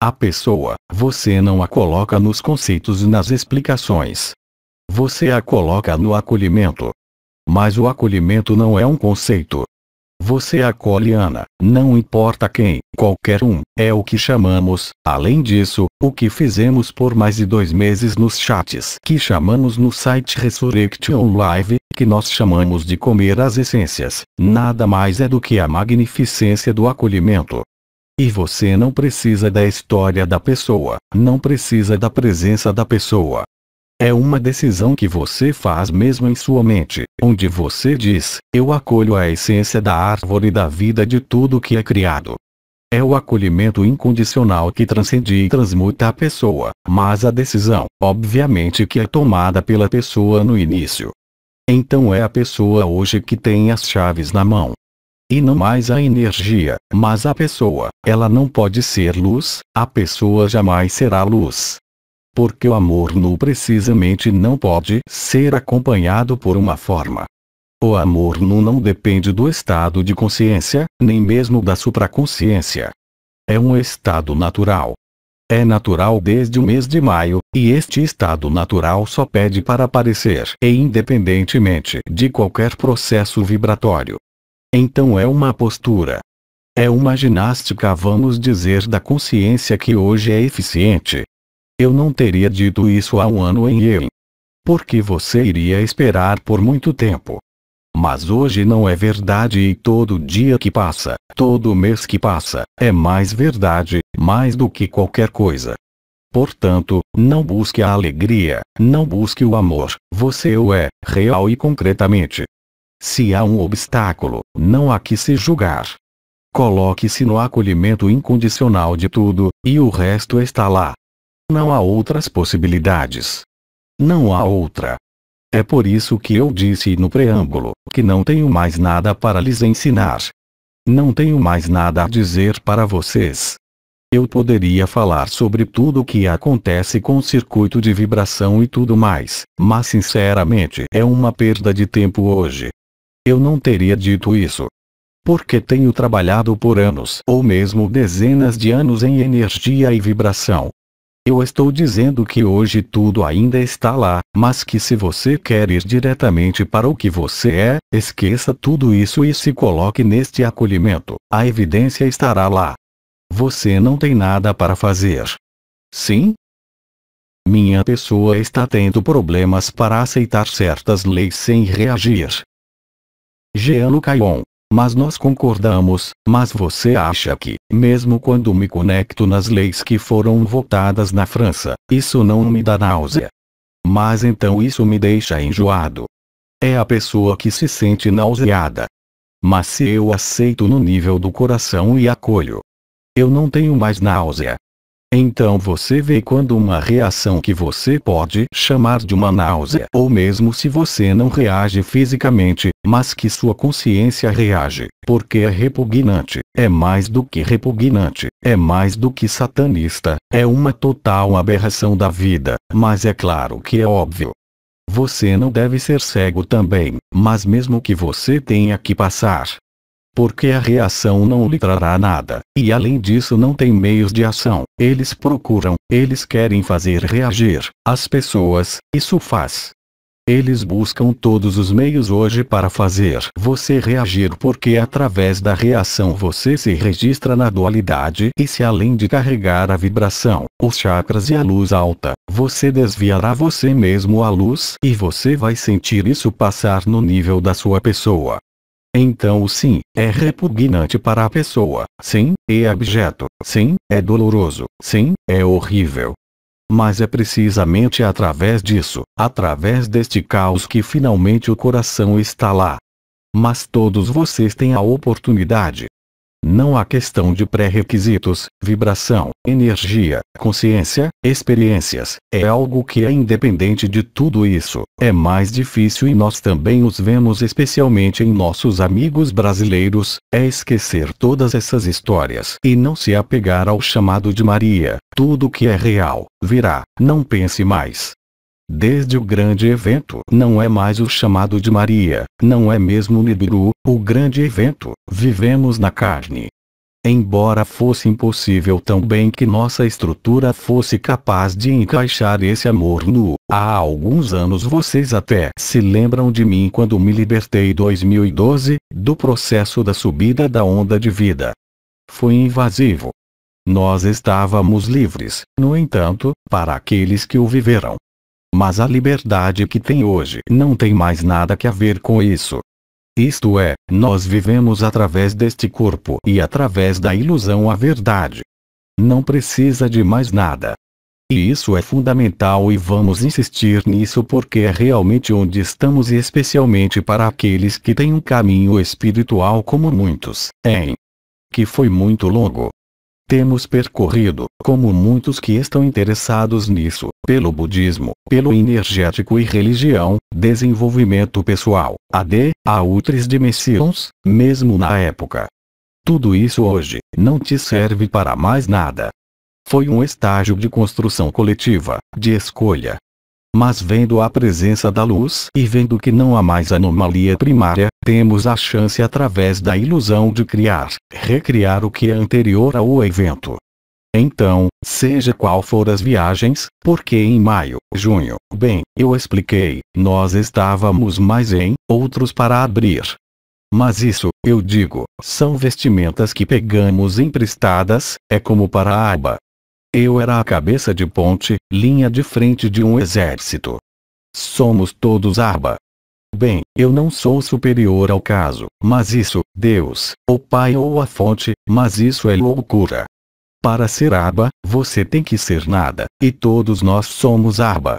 A pessoa, você não a coloca nos conceitos e nas explicações. Você a coloca no acolhimento. Mas o acolhimento não é um conceito, você acolhe Ana, não importa quem, qualquer um, é o que chamamos, além disso, o que fizemos por mais de dois meses nos chats que chamamos no site Resurrection Live, que nós chamamos de comer as essências, nada mais é do que a magnificência do acolhimento. E você não precisa da história da pessoa, não precisa da presença da pessoa, é uma decisão que você faz mesmo em sua mente, onde você diz, eu acolho a essência da árvore da vida de tudo que é criado. É o acolhimento incondicional que transcende e transmuta a pessoa, mas a decisão, obviamente que é tomada pela pessoa no início. Então é a pessoa hoje que tem as chaves na mão. E não mais a energia, mas a pessoa, ela não pode ser luz, a pessoa jamais será luz, porque o amor nu precisamente não pode ser acompanhado por uma forma. O amor nu não depende do estado de consciência, nem mesmo da supraconsciência. É um estado natural. É natural desde o mês de maio, e este estado natural só pede para aparecer e independentemente de qualquer processo vibratório. Então é uma postura. É uma ginástica, vamos dizer, da consciência que hoje é eficiente, eu não teria dito isso há um ano em Yale. Porque você iria esperar por muito tempo. Mas hoje não é verdade e todo dia que passa, todo mês que passa, é mais verdade, mais do que qualquer coisa. Portanto, não busque a alegria, não busque o amor, você o é, real e concretamente. Se há um obstáculo, não há que se julgar. Coloque-se no acolhimento incondicional de tudo, e o resto está lá. Não há outras possibilidades. Não há outra. É por isso que eu disse no preâmbulo que não tenho mais nada para lhes ensinar. Não tenho mais nada a dizer para vocês. Eu poderia falar sobre tudo o que acontece com o circuito de vibração e tudo mais, mas sinceramente é uma perda de tempo hoje. Eu não teria dito isso. Porque tenho trabalhado por anos ou mesmo dezenas de anos em energia e vibração, eu estou dizendo que hoje tudo ainda está lá, mas que se você quer ir diretamente para o que você é, esqueça tudo isso e se coloque neste acolhimento. A evidência estará lá. Você não tem nada para fazer. Sim? Minha pessoa está tendo problemas para aceitar certas leis sem reagir. Geano Caion mas nós concordamos, mas você acha que, mesmo quando me conecto nas leis que foram votadas na França, isso não me dá náusea. Mas então isso me deixa enjoado. É a pessoa que se sente nauseada. Mas se eu aceito no nível do coração e acolho, eu não tenho mais náusea. Então você vê quando uma reação que você pode chamar de uma náusea, ou mesmo se você não reage fisicamente, mas que sua consciência reage, porque é repugnante, é mais do que repugnante, é mais do que satanista, é uma total aberração da vida, mas é claro que é óbvio. Você não deve ser cego também, mas mesmo que você tenha que passar porque a reação não lhe trará nada, e além disso não tem meios de ação. Eles procuram, eles querem fazer reagir as pessoas, isso faz. Eles buscam todos os meios hoje para fazer você reagir porque através da reação você se registra na dualidade e se além de carregar a vibração, os chakras e a luz alta, você desviará você mesmo a luz e você vai sentir isso passar no nível da sua pessoa. Então o sim, é repugnante para a pessoa, sim, é abjeto, sim, é doloroso, sim, é horrível. Mas é precisamente através disso, através deste caos que finalmente o coração está lá. Mas todos vocês têm a oportunidade, não há questão de pré-requisitos, vibração, energia, consciência, experiências, é algo que é independente de tudo isso. É mais difícil e nós também os vemos especialmente em nossos amigos brasileiros, é esquecer todas essas histórias e não se apegar ao chamado de Maria. Tudo que é real, virá. Não pense mais. Desde o grande evento, não é mais o chamado de Maria, não é mesmo Nibiru, o grande evento, vivemos na carne. Embora fosse impossível tão bem que nossa estrutura fosse capaz de encaixar esse amor nu, há alguns anos vocês até se lembram de mim quando me libertei 2012, do processo da subida da onda de vida. Foi invasivo. Nós estávamos livres, no entanto, para aqueles que o viveram. Mas a liberdade que tem hoje não tem mais nada que a ver com isso. Isto é, nós vivemos através deste corpo e através da ilusão à verdade. Não precisa de mais nada. E isso é fundamental e vamos insistir nisso porque é realmente onde estamos e especialmente para aqueles que têm um caminho espiritual como muitos em Que foi muito longo. Temos percorrido, como muitos que estão interessados nisso, pelo budismo, pelo energético e religião, desenvolvimento pessoal, AD, a outras dimensões, mesmo na época. Tudo isso hoje, não te serve para mais nada. Foi um estágio de construção coletiva, de escolha, mas vendo a presença da luz e vendo que não há mais anomalia primária, temos a chance através da ilusão de criar, recriar o que é anterior ao evento. Então, seja qual for as viagens, porque em maio, junho, bem, eu expliquei, nós estávamos mais em outros para abrir. Mas isso, eu digo, são vestimentas que pegamos emprestadas, é como para a aba, eu era a cabeça de ponte, linha de frente de um exército. Somos todos arba. Bem, eu não sou superior ao caso, mas isso, Deus, o Pai ou a fonte, mas isso é loucura. Para ser arba, você tem que ser nada, e todos nós somos arba.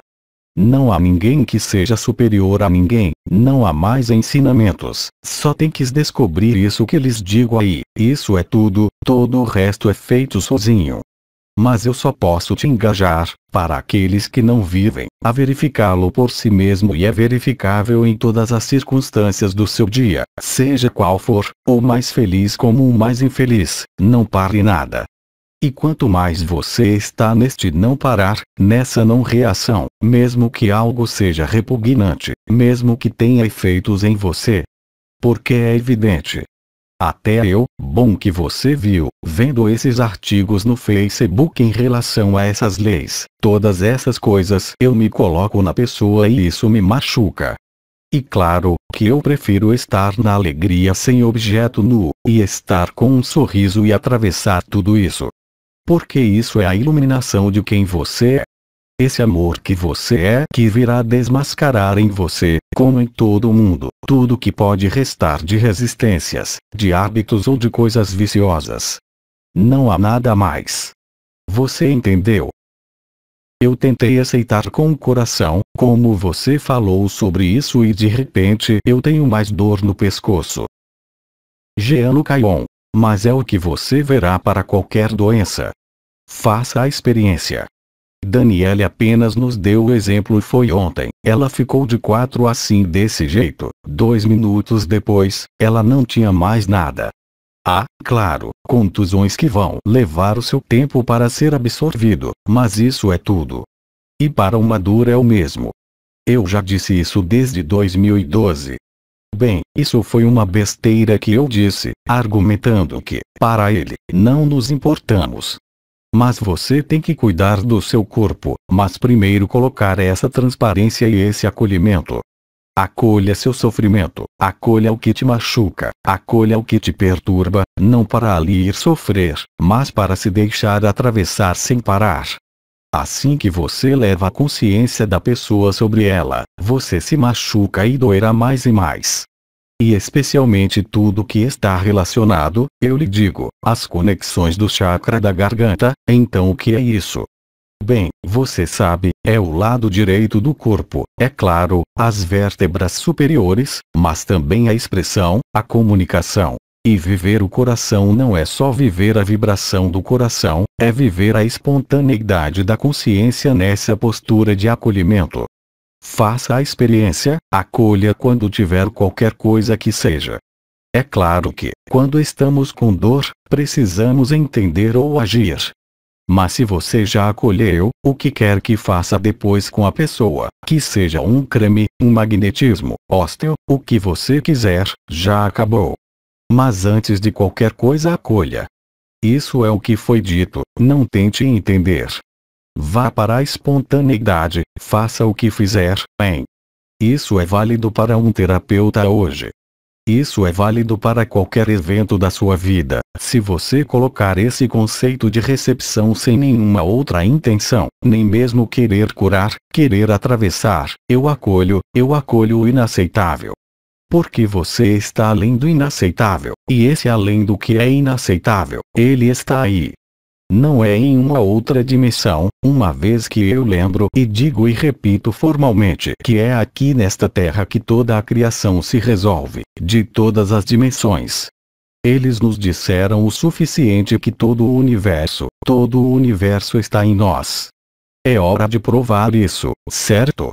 Não há ninguém que seja superior a ninguém, não há mais ensinamentos, só tem que descobrir isso que lhes digo aí, isso é tudo, todo o resto é feito sozinho, mas eu só posso te engajar, para aqueles que não vivem, a verificá-lo por si mesmo e é verificável em todas as circunstâncias do seu dia, seja qual for, ou mais feliz como o mais infeliz, não pare nada. E quanto mais você está neste não parar, nessa não reação, mesmo que algo seja repugnante, mesmo que tenha efeitos em você, porque é evidente, até eu, bom que você viu, vendo esses artigos no Facebook em relação a essas leis, todas essas coisas eu me coloco na pessoa e isso me machuca. E claro, que eu prefiro estar na alegria sem objeto nu, e estar com um sorriso e atravessar tudo isso. Porque isso é a iluminação de quem você é, esse amor que você é que virá desmascarar em você, como em todo mundo, tudo que pode restar de resistências, de hábitos ou de coisas viciosas. Não há nada mais. Você entendeu? Eu tentei aceitar com o coração, como você falou sobre isso e de repente eu tenho mais dor no pescoço. Jeano Caion. Mas é o que você verá para qualquer doença. Faça a experiência. Daniele apenas nos deu o exemplo e foi ontem. Ela ficou de quatro assim desse jeito. Dois minutos depois, ela não tinha mais nada. Ah, claro, contusões que vão levar o seu tempo para ser absorvido, mas isso é tudo. E para uma dura é o mesmo. Eu já disse isso desde 2012. Bem, isso foi uma besteira que eu disse, argumentando que, para ele, não nos importamos mas você tem que cuidar do seu corpo, mas primeiro colocar essa transparência e esse acolhimento. Acolha seu sofrimento, acolha o que te machuca, acolha o que te perturba, não para ali ir sofrer, mas para se deixar atravessar sem parar. Assim que você leva a consciência da pessoa sobre ela, você se machuca e doerá mais e mais e especialmente tudo que está relacionado, eu lhe digo, as conexões do chakra da garganta, então o que é isso? Bem, você sabe, é o lado direito do corpo, é claro, as vértebras superiores, mas também a expressão, a comunicação. E viver o coração não é só viver a vibração do coração, é viver a espontaneidade da consciência nessa postura de acolhimento. Faça a experiência, acolha quando tiver qualquer coisa que seja. É claro que, quando estamos com dor, precisamos entender ou agir. Mas se você já acolheu, o que quer que faça depois com a pessoa, que seja um creme, um magnetismo, ósteo, o que você quiser, já acabou. Mas antes de qualquer coisa acolha. Isso é o que foi dito, não tente entender, Vá para a espontaneidade, faça o que fizer, bem. Isso é válido para um terapeuta hoje. Isso é válido para qualquer evento da sua vida, se você colocar esse conceito de recepção sem nenhuma outra intenção, nem mesmo querer curar, querer atravessar, eu acolho, eu acolho o inaceitável. Porque você está além do inaceitável, e esse além do que é inaceitável, ele está aí, não é em uma outra dimensão, uma vez que eu lembro e digo e repito formalmente que é aqui nesta terra que toda a criação se resolve, de todas as dimensões. Eles nos disseram o suficiente que todo o universo, todo o universo está em nós. É hora de provar isso, certo?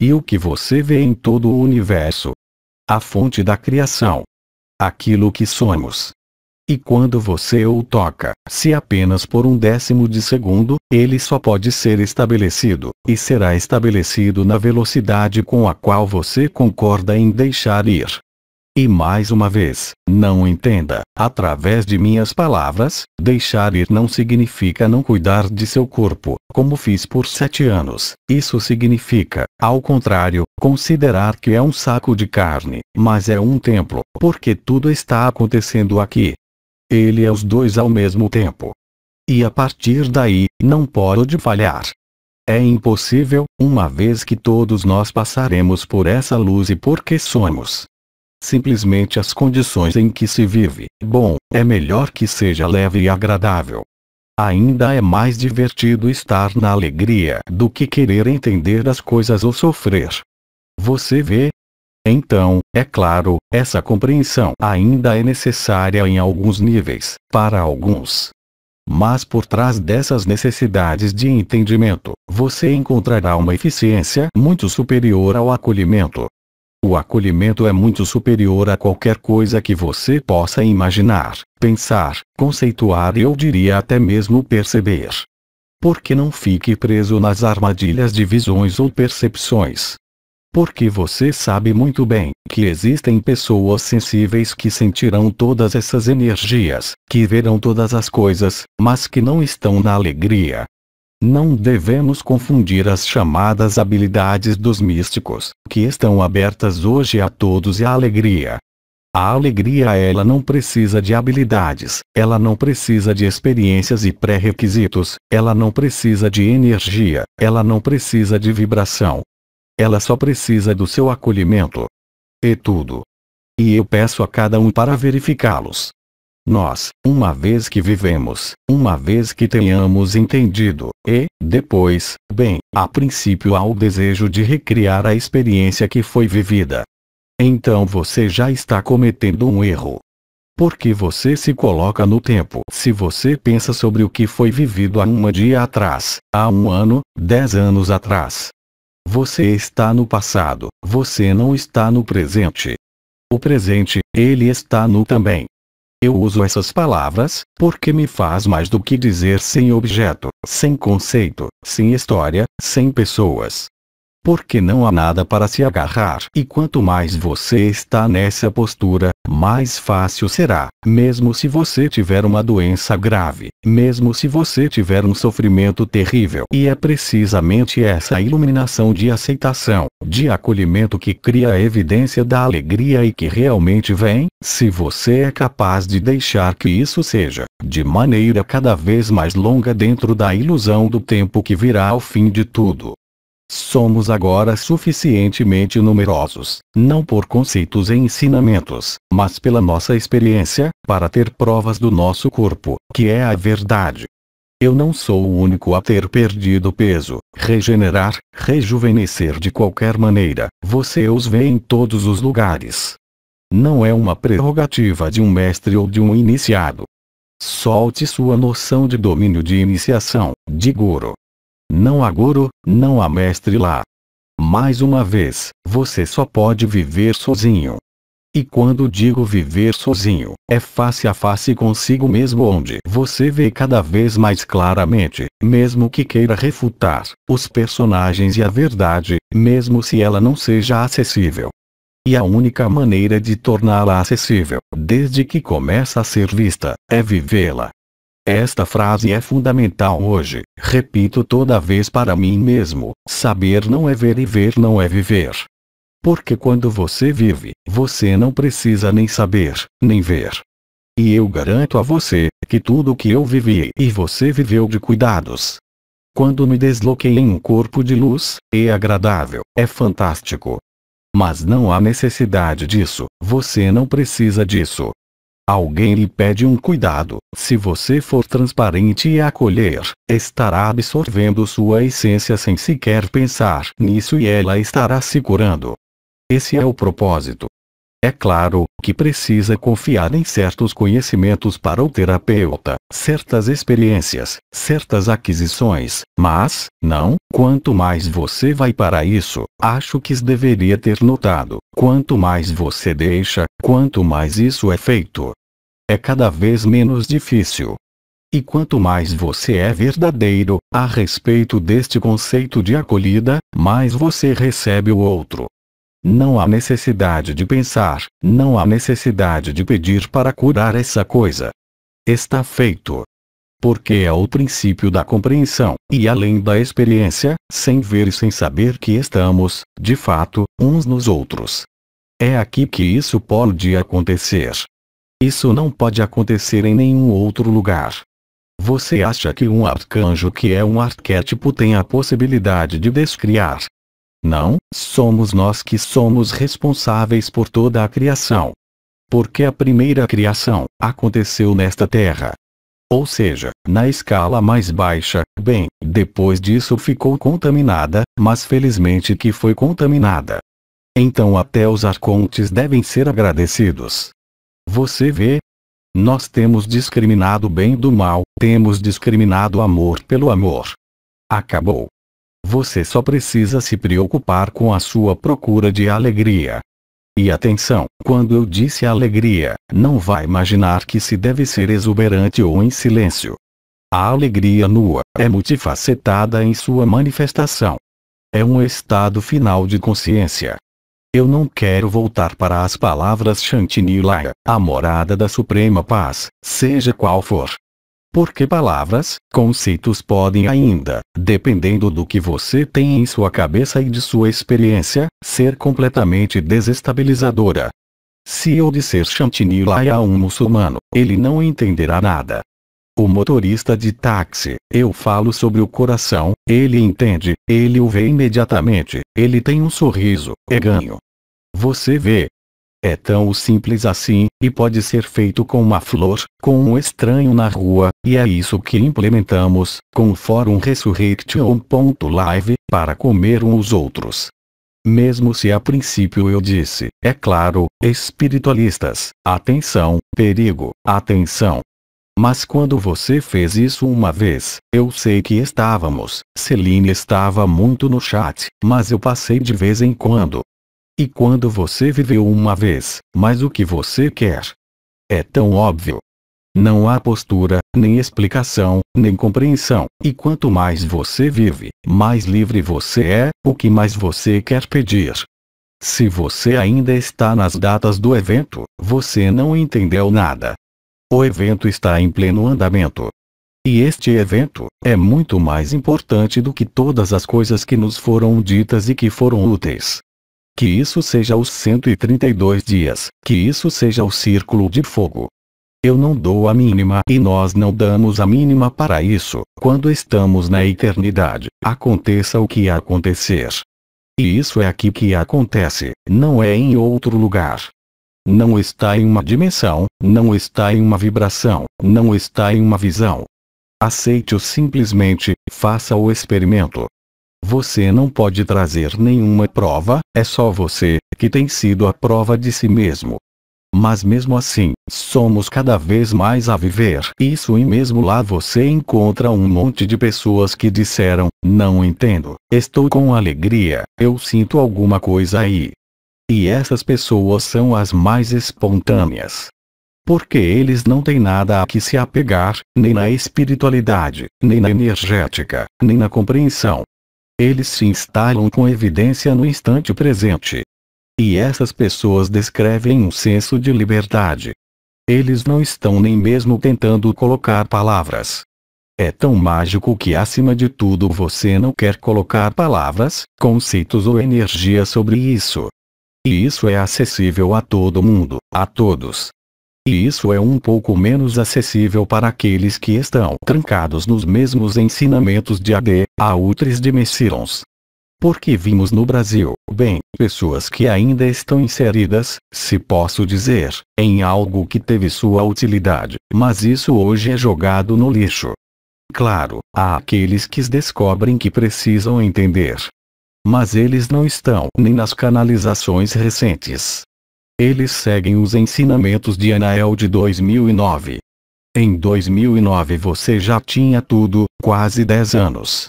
E o que você vê em todo o universo? A fonte da criação. Aquilo que somos. E quando você o toca, se apenas por um décimo de segundo, ele só pode ser estabelecido, e será estabelecido na velocidade com a qual você concorda em deixar ir. E mais uma vez, não entenda, através de minhas palavras, deixar ir não significa não cuidar de seu corpo, como fiz por sete anos. Isso significa, ao contrário, considerar que é um saco de carne, mas é um templo, porque tudo está acontecendo aqui, ele é os dois ao mesmo tempo. E a partir daí, não pode falhar. É impossível, uma vez que todos nós passaremos por essa luz e porque somos. Simplesmente as condições em que se vive, bom, é melhor que seja leve e agradável. Ainda é mais divertido estar na alegria do que querer entender as coisas ou sofrer. Você vê, então, é claro, essa compreensão ainda é necessária em alguns níveis, para alguns. Mas por trás dessas necessidades de entendimento, você encontrará uma eficiência muito superior ao acolhimento. O acolhimento é muito superior a qualquer coisa que você possa imaginar, pensar, conceituar e eu diria até mesmo perceber. Porque não fique preso nas armadilhas de visões ou percepções, porque você sabe muito bem que existem pessoas sensíveis que sentirão todas essas energias, que verão todas as coisas, mas que não estão na alegria. Não devemos confundir as chamadas habilidades dos místicos, que estão abertas hoje a todos e à alegria. A alegria ela não precisa de habilidades, ela não precisa de experiências e pré-requisitos, ela não precisa de energia, ela não precisa de vibração, ela só precisa do seu acolhimento. E é tudo. E eu peço a cada um para verificá-los. Nós, uma vez que vivemos, uma vez que tenhamos entendido, e, depois, bem, a princípio há o desejo de recriar a experiência que foi vivida. Então você já está cometendo um erro. Porque você se coloca no tempo. Se você pensa sobre o que foi vivido há um dia atrás, há um ano, dez anos atrás, você está no passado, você não está no presente. O presente, ele está no também. Eu uso essas palavras, porque me faz mais do que dizer sem objeto, sem conceito, sem história, sem pessoas, porque não há nada para se agarrar. E quanto mais você está nessa postura, mais fácil será, mesmo se você tiver uma doença grave, mesmo se você tiver um sofrimento terrível. E é precisamente essa iluminação de aceitação, de acolhimento que cria a evidência da alegria e que realmente vem, se você é capaz de deixar que isso seja, de maneira cada vez mais longa dentro da ilusão do tempo que virá ao fim de tudo. Somos agora suficientemente numerosos, não por conceitos e ensinamentos, mas pela nossa experiência, para ter provas do nosso corpo, que é a verdade. Eu não sou o único a ter perdido peso, regenerar, rejuvenescer de qualquer maneira, você os vê em todos os lugares. Não é uma prerrogativa de um mestre ou de um iniciado. Solte sua noção de domínio de iniciação, de guru, não há guru, não há mestre lá. Mais uma vez, você só pode viver sozinho. E quando digo viver sozinho, é face a face consigo mesmo, onde você vê cada vez mais claramente, mesmo que queira refutar, os personagens e a verdade, mesmo se ela não seja acessível. E a única maneira de torná-la acessível, desde que começa a ser vista, é vivê-la. Esta frase é fundamental hoje, repito toda vez para mim mesmo: saber não é ver e ver não é viver. Porque quando você vive, você não precisa nem saber, nem ver. E eu garanto a você que tudo o que eu vivi e você viveu de cuidados. Quando me desloquei em um corpo de luz, é agradável, é fantástico. Mas não há necessidade disso, você não precisa disso. Alguém lhe pede um cuidado. Se você for transparente e acolher, estará absorvendo sua essência sem sequer pensar nisso e ela estará se curando. Esse é o propósito. É claro que precisa confiar em certos conhecimentos para o terapeuta, certas experiências, certas aquisições, mas, não, quanto mais você vai para isso, acho que deveria ter notado, quanto mais você deixa, quanto mais isso é feito. É cada vez menos difícil. E quanto mais você é verdadeiro a respeito deste conceito de acolhida, mais você recebe o outro. Não há necessidade de pensar, não há necessidade de pedir para curar essa coisa. Está feito. Porque é o princípio da compreensão, e além da experiência, sem ver e sem saber que estamos, de fato, uns nos outros. É aqui que isso pode acontecer. Isso não pode acontecer em nenhum outro lugar. Você acha que um arcanjo que é um arquétipo tem a possibilidade de descriar, não, somos nós que somos responsáveis por toda a criação. Porque a primeira criação aconteceu nesta terra. Ou seja, na escala mais baixa, bem, depois disso ficou contaminada, mas felizmente que foi contaminada. Então até os arcontes devem ser agradecidos. Você vê? Nós temos discriminado bem do mal, temos discriminado amor pelo amor. Acabou. Você só precisa se preocupar com a sua procura de alegria. E atenção, quando eu disse alegria, não vá imaginar que se deve ser exuberante ou em silêncio. A alegria nua é multifacetada em sua manifestação. É um estado final de consciência. Eu não quero voltar para as palavras Chantinilaya, a morada da suprema paz, seja qual for. Porque palavras, conceitos podem ainda, dependendo do que você tem em sua cabeça e de sua experiência, ser completamente desestabilizadora. Se eu disser Chantilly a um muçulmano, ele não entenderá nada. O motorista de táxi, eu falo sobre o coração, ele entende, ele o vê imediatamente, ele tem um sorriso, é ganho. Você vê, é tão simples assim, e pode ser feito com uma flor, com um estranho na rua, e é isso que implementamos, com o Fórum Resurrection.live, para comer uns outros. Mesmo se a princípio eu disse, é claro, espiritualistas, atenção, perigo, atenção. Mas quando você fez isso uma vez, eu sei que estávamos, Celine estava muito no chat, mas eu passei de vez em quando, e quando você viveu uma vez, mas o que você quer? É tão óbvio. Não há postura, nem explicação, nem compreensão, e quanto mais você vive, mais livre você é, o que mais você quer pedir. Se você ainda está nas datas do evento, você não entendeu nada. O evento está em pleno andamento. E este evento é muito mais importante do que todas as coisas que nos foram ditas e que foram úteis que isso seja os 132 dias, que isso seja o círculo de fogo. Eu não dou a mínima e nós não damos a mínima para isso, quando estamos na eternidade, aconteça o que acontecer. E isso é aqui que acontece, não é em outro lugar. Não está em uma dimensão, não está em uma vibração, não está em uma visão. Aceite-o simplesmente, faça o experimento, você não pode trazer nenhuma prova, é só você, que tem sido a prova de si mesmo. Mas mesmo assim, somos cada vez mais a viver isso e mesmo lá você encontra um monte de pessoas que disseram, não entendo, estou com alegria, eu sinto alguma coisa aí. E essas pessoas são as mais espontâneas. Porque eles não têm nada a que se apegar, nem na espiritualidade, nem na energética, nem na compreensão, eles se instalam com evidência no instante presente. E essas pessoas descrevem um senso de liberdade. Eles não estão nem mesmo tentando colocar palavras. É tão mágico que acima de tudo você não quer colocar palavras, conceitos ou energia sobre isso. E isso é acessível a todo mundo, a todos e isso é um pouco menos acessível para aqueles que estão trancados nos mesmos ensinamentos de AD, Autres de Messirons. Porque vimos no Brasil, bem, pessoas que ainda estão inseridas, se posso dizer, em algo que teve sua utilidade, mas isso hoje é jogado no lixo. Claro, há aqueles que descobrem que precisam entender. Mas eles não estão nem nas canalizações recentes, eles seguem os ensinamentos de Anael de 2009. Em 2009 você já tinha tudo, quase 10 anos.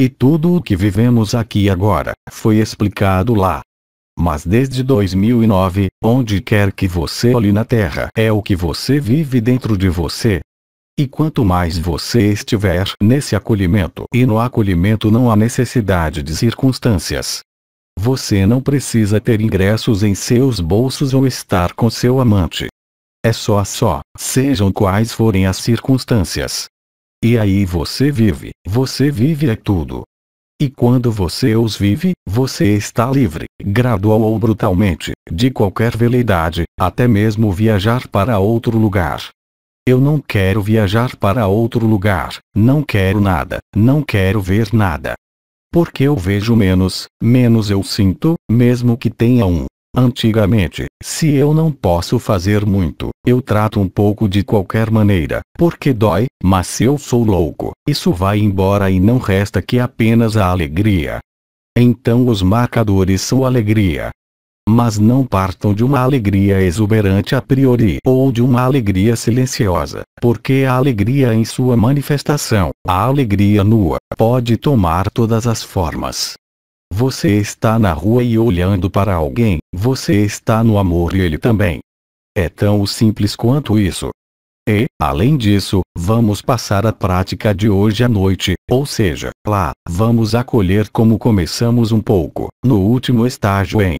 E tudo o que vivemos aqui agora foi explicado lá. Mas desde 2009, onde quer que você olhe na Terra é o que você vive dentro de você. E quanto mais você estiver nesse acolhimento e no acolhimento não há necessidade de circunstâncias, você não precisa ter ingressos em seus bolsos ou estar com seu amante. É só a só, sejam quais forem as circunstâncias. E aí você vive, você vive é tudo. E quando você os vive, você está livre, gradual ou brutalmente, de qualquer veleidade, até mesmo viajar para outro lugar. Eu não quero viajar para outro lugar, não quero nada, não quero ver nada. Porque eu vejo menos, menos eu sinto, mesmo que tenha um. Antigamente, se eu não posso fazer muito, eu trato um pouco de qualquer maneira, porque dói, mas se eu sou louco, isso vai embora e não resta que apenas a alegria. Então os marcadores são alegria, mas não partam de uma alegria exuberante a priori ou de uma alegria silenciosa, porque a alegria em sua manifestação, a alegria nua, pode tomar todas as formas. Você está na rua e olhando para alguém, você está no amor e ele também. É tão simples quanto isso. E, além disso, vamos passar a prática de hoje à noite, ou seja, lá, vamos acolher como começamos um pouco, no último estágio em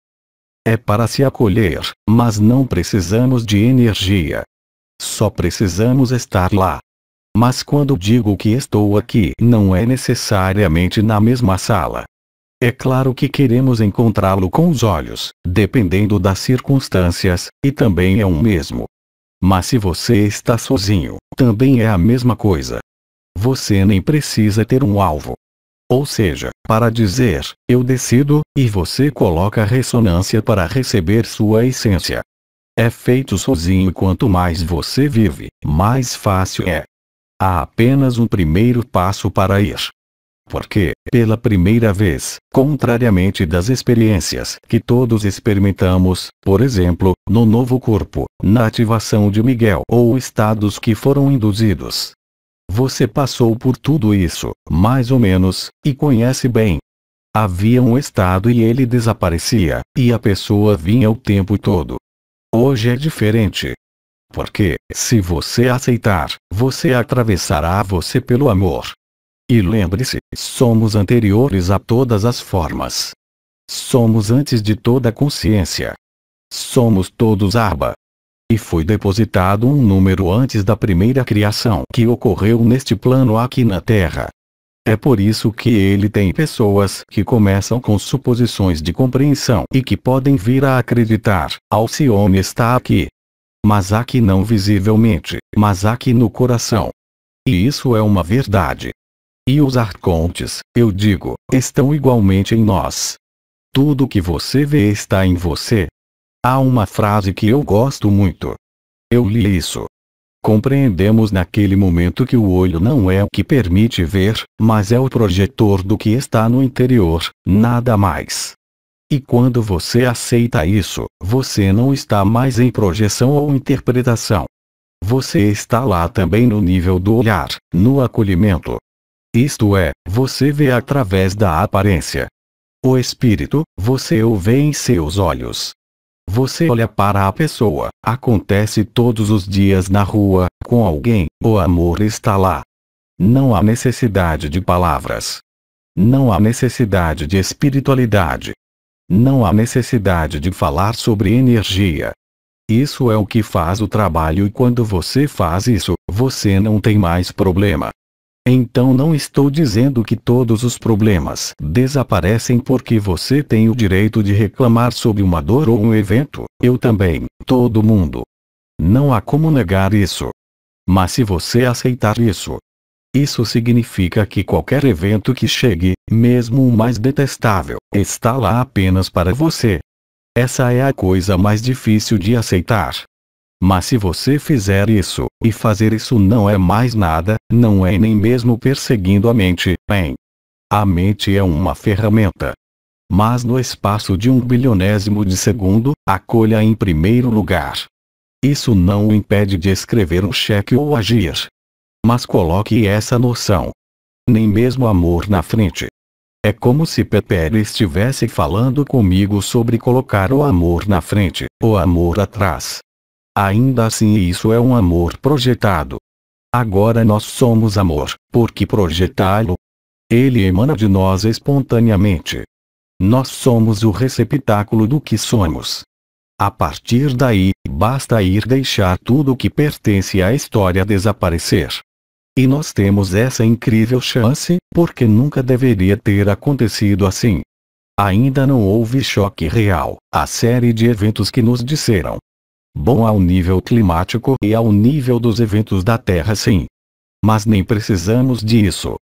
é para se acolher, mas não precisamos de energia. Só precisamos estar lá. Mas quando digo que estou aqui, não é necessariamente na mesma sala. É claro que queremos encontrá-lo com os olhos, dependendo das circunstâncias, e também é um mesmo. Mas se você está sozinho, também é a mesma coisa. Você nem precisa ter um alvo. Ou seja, para dizer, eu decido, e você coloca ressonância para receber sua essência. É feito sozinho quanto mais você vive, mais fácil é. Há apenas um primeiro passo para ir. Porque, pela primeira vez, contrariamente das experiências que todos experimentamos, por exemplo, no novo corpo, na ativação de Miguel ou estados que foram induzidos você passou por tudo isso, mais ou menos, e conhece bem. Havia um estado e ele desaparecia, e a pessoa vinha o tempo todo. Hoje é diferente. Porque, se você aceitar, você atravessará você pelo amor. E lembre-se, somos anteriores a todas as formas. Somos antes de toda consciência. Somos todos Arba e foi depositado um número antes da primeira criação que ocorreu neste plano aqui na Terra. É por isso que ele tem pessoas que começam com suposições de compreensão e que podem vir a acreditar, Alcione está aqui. Mas aqui não visivelmente, mas aqui no coração. E isso é uma verdade. E os arcontes, eu digo, estão igualmente em nós. Tudo que você vê está em você, Há uma frase que eu gosto muito. Eu li isso. Compreendemos naquele momento que o olho não é o que permite ver, mas é o projetor do que está no interior, nada mais. E quando você aceita isso, você não está mais em projeção ou interpretação. Você está lá também no nível do olhar, no acolhimento. Isto é, você vê através da aparência. O espírito, você o vê em seus olhos, você olha para a pessoa, acontece todos os dias na rua, com alguém, o amor está lá. Não há necessidade de palavras. Não há necessidade de espiritualidade. Não há necessidade de falar sobre energia. Isso é o que faz o trabalho e quando você faz isso, você não tem mais problema. Então não estou dizendo que todos os problemas desaparecem porque você tem o direito de reclamar sobre uma dor ou um evento, eu também, todo mundo. Não há como negar isso. Mas se você aceitar isso, isso significa que qualquer evento que chegue, mesmo o mais detestável, está lá apenas para você. Essa é a coisa mais difícil de aceitar. Mas se você fizer isso, e fazer isso não é mais nada, não é nem mesmo perseguindo a mente, hein? A mente é uma ferramenta. Mas no espaço de um bilionésimo de segundo, acolha em primeiro lugar. Isso não o impede de escrever um cheque ou agir. Mas coloque essa noção. Nem mesmo amor na frente. É como se Pepe estivesse falando comigo sobre colocar o amor na frente, o amor atrás. Ainda assim isso é um amor projetado. Agora nós somos amor, porque projetá-lo? Ele emana de nós espontaneamente. Nós somos o receptáculo do que somos. A partir daí, basta ir deixar tudo o que pertence à história desaparecer. E nós temos essa incrível chance, porque nunca deveria ter acontecido assim. Ainda não houve choque real, a série de eventos que nos disseram, Bom ao nível climático e ao nível dos eventos da Terra sim. Mas nem precisamos disso.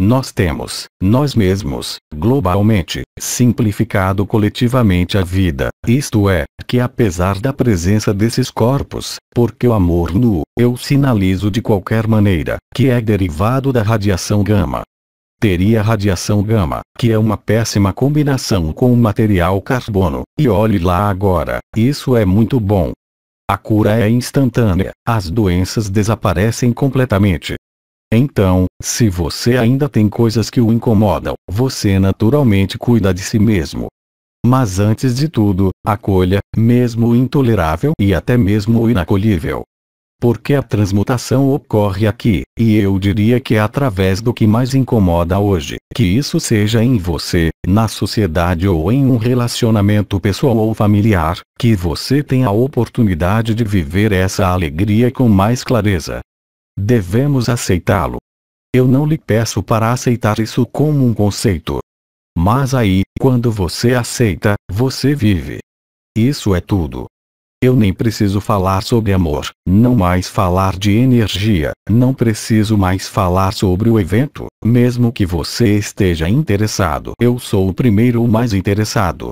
Nós temos, nós mesmos, globalmente, simplificado coletivamente a vida, isto é, que apesar da presença desses corpos, porque o amor nu, eu sinalizo de qualquer maneira, que é derivado da radiação gama. Teria radiação gama, que é uma péssima combinação com o material carbono, e olhe lá agora, isso é muito bom, a cura é instantânea, as doenças desaparecem completamente. Então, se você ainda tem coisas que o incomodam, você naturalmente cuida de si mesmo. Mas antes de tudo, acolha, mesmo o intolerável e até mesmo o inacolhível. Porque a transmutação ocorre aqui, e eu diria que é através do que mais incomoda hoje, que isso seja em você, na sociedade ou em um relacionamento pessoal ou familiar, que você tem a oportunidade de viver essa alegria com mais clareza. Devemos aceitá-lo. Eu não lhe peço para aceitar isso como um conceito. Mas aí, quando você aceita, você vive. Isso é tudo. Eu nem preciso falar sobre amor, não mais falar de energia, não preciso mais falar sobre o evento, mesmo que você esteja interessado. Eu sou o primeiro ou mais interessado.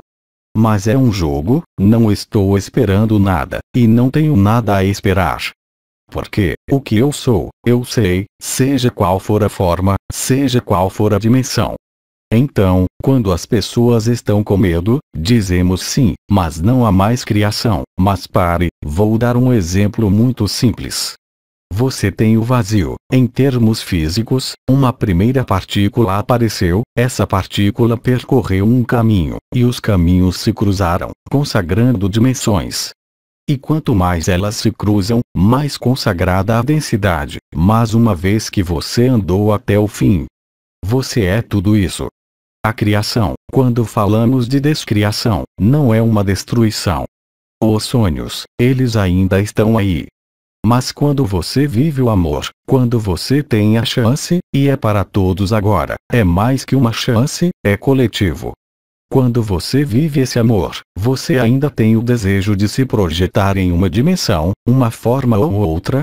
Mas é um jogo, não estou esperando nada, e não tenho nada a esperar. Porque, o que eu sou, eu sei, seja qual for a forma, seja qual for a dimensão, então, quando as pessoas estão com medo, dizemos sim, mas não há mais criação. Mas pare, vou dar um exemplo muito simples. Você tem o vazio. Em termos físicos, uma primeira partícula apareceu, essa partícula percorreu um caminho, e os caminhos se cruzaram, consagrando dimensões. E quanto mais elas se cruzam, mais consagrada a densidade, mas uma vez que você andou até o fim, você é tudo isso. A criação, quando falamos de descriação, não é uma destruição. Os sonhos, eles ainda estão aí. Mas quando você vive o amor, quando você tem a chance, e é para todos agora, é mais que uma chance, é coletivo. Quando você vive esse amor, você ainda tem o desejo de se projetar em uma dimensão, uma forma ou outra?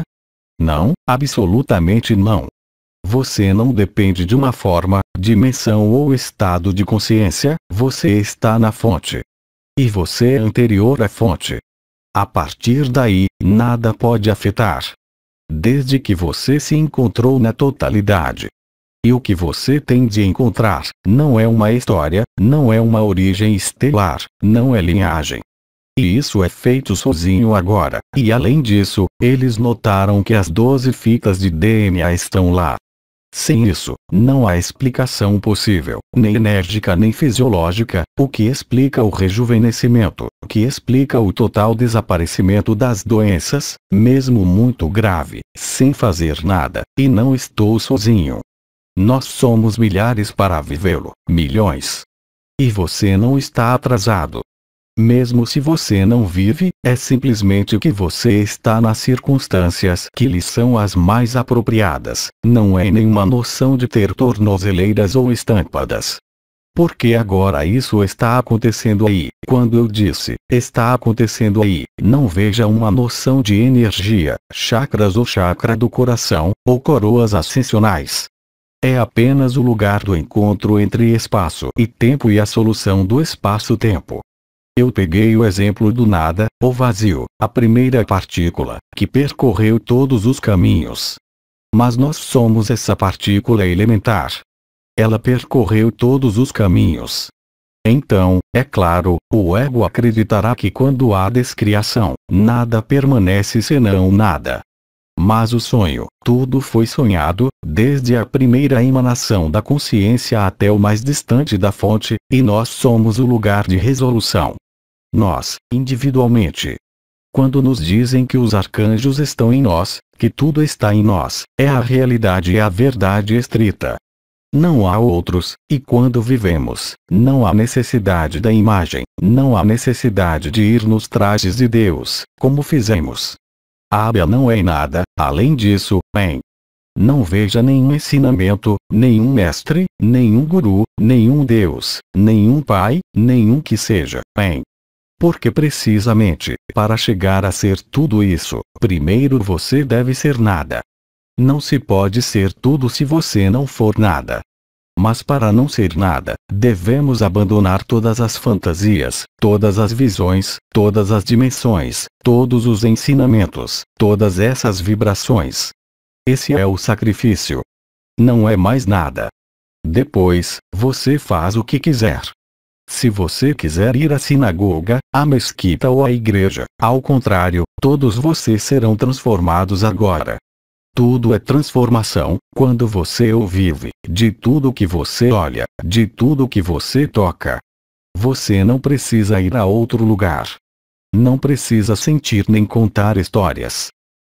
Não, absolutamente não. Você não depende de uma forma, dimensão ou estado de consciência, você está na fonte. E você é anterior à fonte. A partir daí, nada pode afetar. Desde que você se encontrou na totalidade. E o que você tem de encontrar, não é uma história, não é uma origem estelar, não é linhagem. E isso é feito sozinho agora, e além disso, eles notaram que as 12 fitas de DNA estão lá. Sem isso, não há explicação possível, nem enérgica nem fisiológica, o que explica o rejuvenescimento, o que explica o total desaparecimento das doenças, mesmo muito grave, sem fazer nada, e não estou sozinho. Nós somos milhares para vivê-lo, milhões. E você não está atrasado, mesmo se você não vive, é simplesmente que você está nas circunstâncias que lhe são as mais apropriadas, não é nenhuma noção de ter tornozeleiras ou estampadas. Porque agora isso está acontecendo aí. Quando eu disse, está acontecendo aí, não veja uma noção de energia, chakras ou chakra do coração, ou coroas ascensionais. É apenas o lugar do encontro entre espaço e tempo e a solução do espaço-tempo. Eu peguei o exemplo do nada, o vazio, a primeira partícula, que percorreu todos os caminhos. Mas nós somos essa partícula elementar. Ela percorreu todos os caminhos. Então, é claro, o ego acreditará que quando há descriação, nada permanece senão nada. Mas o sonho, tudo foi sonhado, desde a primeira emanação da consciência até o mais distante da fonte, e nós somos o lugar de resolução nós, individualmente. Quando nos dizem que os arcanjos estão em nós, que tudo está em nós, é a realidade e é a verdade estrita. Não há outros, e quando vivemos, não há necessidade da imagem, não há necessidade de ir nos trajes de Deus, como fizemos. A Ábia não é nada, além disso, em não veja nenhum ensinamento, nenhum mestre, nenhum guru, nenhum Deus, nenhum pai, nenhum que seja, em porque precisamente, para chegar a ser tudo isso, primeiro você deve ser nada. Não se pode ser tudo se você não for nada. Mas para não ser nada, devemos abandonar todas as fantasias, todas as visões, todas as dimensões, todos os ensinamentos, todas essas vibrações. Esse é o sacrifício. Não é mais nada. Depois, você faz o que quiser. Se você quiser ir à sinagoga, à mesquita ou à igreja, ao contrário, todos vocês serão transformados agora. Tudo é transformação, quando você o vive, de tudo que você olha, de tudo que você toca. Você não precisa ir a outro lugar. Não precisa sentir nem contar histórias.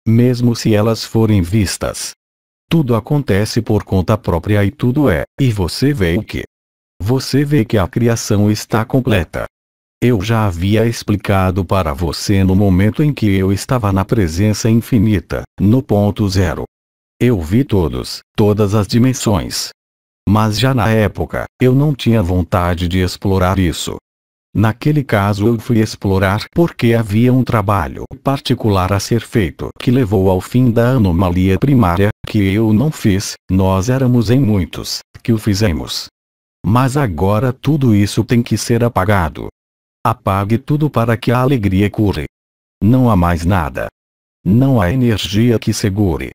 Mesmo se elas forem vistas. Tudo acontece por conta própria e tudo é, e você vê o que você vê que a criação está completa. Eu já havia explicado para você no momento em que eu estava na presença infinita, no ponto zero. Eu vi todos, todas as dimensões. Mas já na época, eu não tinha vontade de explorar isso. Naquele caso eu fui explorar porque havia um trabalho particular a ser feito que levou ao fim da anomalia primária, que eu não fiz, nós éramos em muitos, que o fizemos. Mas agora tudo isso tem que ser apagado. Apague tudo para que a alegria cure. Não há mais nada. Não há energia que segure.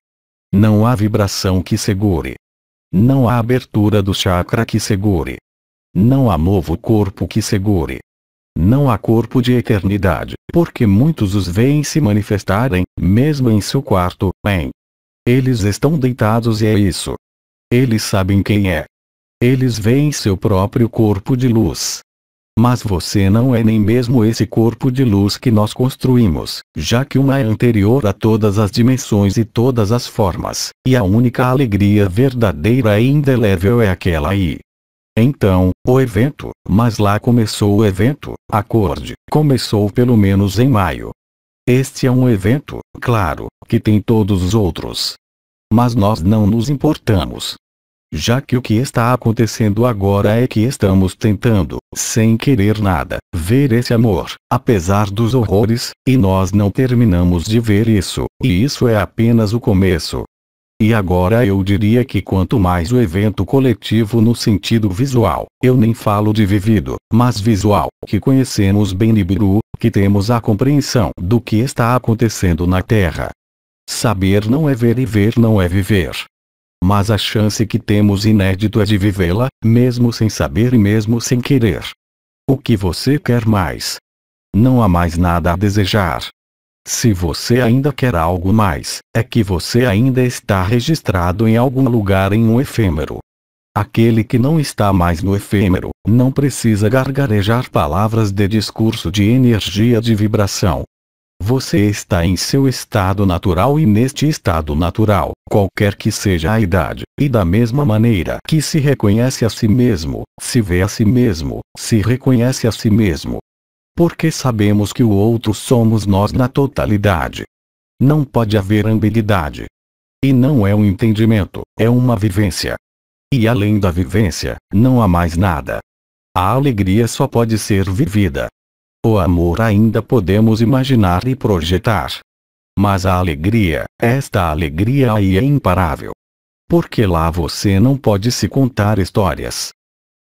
Não há vibração que segure. Não há abertura do chakra que segure. Não há novo corpo que segure. Não há corpo de eternidade, porque muitos os veem se manifestarem, mesmo em seu quarto, em. Eles estão deitados e é isso. Eles sabem quem é, eles veem seu próprio corpo de luz. Mas você não é nem mesmo esse corpo de luz que nós construímos, já que uma é anterior a todas as dimensões e todas as formas, e a única alegria verdadeira e indelével é aquela aí. Então, o evento, mas lá começou o evento, acorde, começou pelo menos em maio. Este é um evento, claro, que tem todos os outros. Mas nós não nos importamos, já que o que está acontecendo agora é que estamos tentando, sem querer nada, ver esse amor, apesar dos horrores, e nós não terminamos de ver isso, e isso é apenas o começo. E agora eu diria que quanto mais o evento coletivo no sentido visual, eu nem falo de vivido, mas visual, que conhecemos bem Nibiru, que temos a compreensão do que está acontecendo na Terra. Saber não é ver e ver não é viver mas a chance que temos inédito é de vivê-la, mesmo sem saber e mesmo sem querer. O que você quer mais? Não há mais nada a desejar. Se você ainda quer algo mais, é que você ainda está registrado em algum lugar em um efêmero. Aquele que não está mais no efêmero, não precisa gargarejar palavras de discurso de energia de vibração. Você está em seu estado natural e neste estado natural, qualquer que seja a idade, e da mesma maneira que se reconhece a si mesmo, se vê a si mesmo, se reconhece a si mesmo. Porque sabemos que o outro somos nós na totalidade. Não pode haver ambiguidade. E não é um entendimento, é uma vivência. E além da vivência, não há mais nada. A alegria só pode ser vivida. O amor ainda podemos imaginar e projetar, mas a alegria, esta alegria aí é imparável. Porque lá você não pode se contar histórias.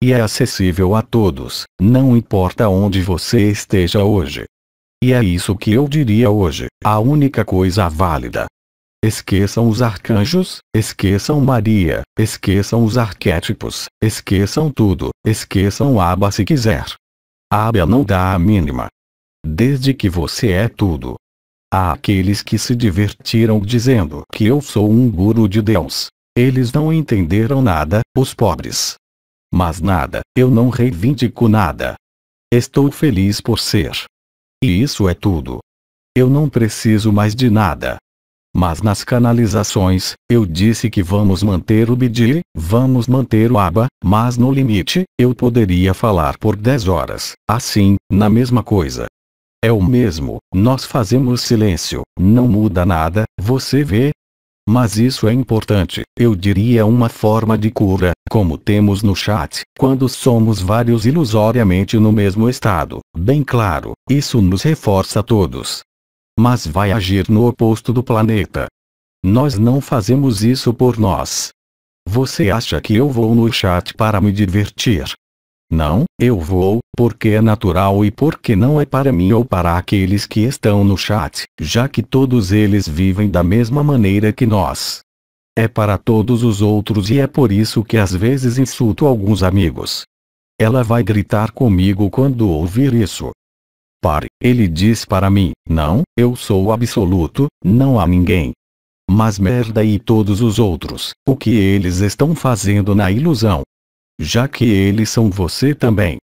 E é acessível a todos, não importa onde você esteja hoje. E é isso que eu diria hoje, a única coisa válida. Esqueçam os arcanjos, esqueçam Maria, esqueçam os arquétipos, esqueçam tudo, esqueçam Aba se quiser. Aba não dá a mínima. Desde que você é tudo, Aqueles que se divertiram dizendo que eu sou um guru de Deus. Eles não entenderam nada, os pobres. Mas nada, eu não reivindico nada. Estou feliz por ser. E isso é tudo. Eu não preciso mais de nada. Mas nas canalizações, eu disse que vamos manter o BDI, vamos manter o ABA, mas no limite, eu poderia falar por 10 horas, assim, na mesma coisa. É o mesmo, nós fazemos silêncio, não muda nada, você vê? Mas isso é importante, eu diria uma forma de cura, como temos no chat, quando somos vários ilusoriamente no mesmo estado, bem claro, isso nos reforça a todos. Mas vai agir no oposto do planeta. Nós não fazemos isso por nós. Você acha que eu vou no chat para me divertir? Não, eu vou, porque é natural e porque não é para mim ou para aqueles que estão no chat, já que todos eles vivem da mesma maneira que nós. É para todos os outros e é por isso que às vezes insulto alguns amigos. Ela vai gritar comigo quando ouvir isso. Pare, ele diz para mim, não, eu sou absoluto, não há ninguém. Mas merda e todos os outros, o que eles estão fazendo na ilusão, já que eles são você também.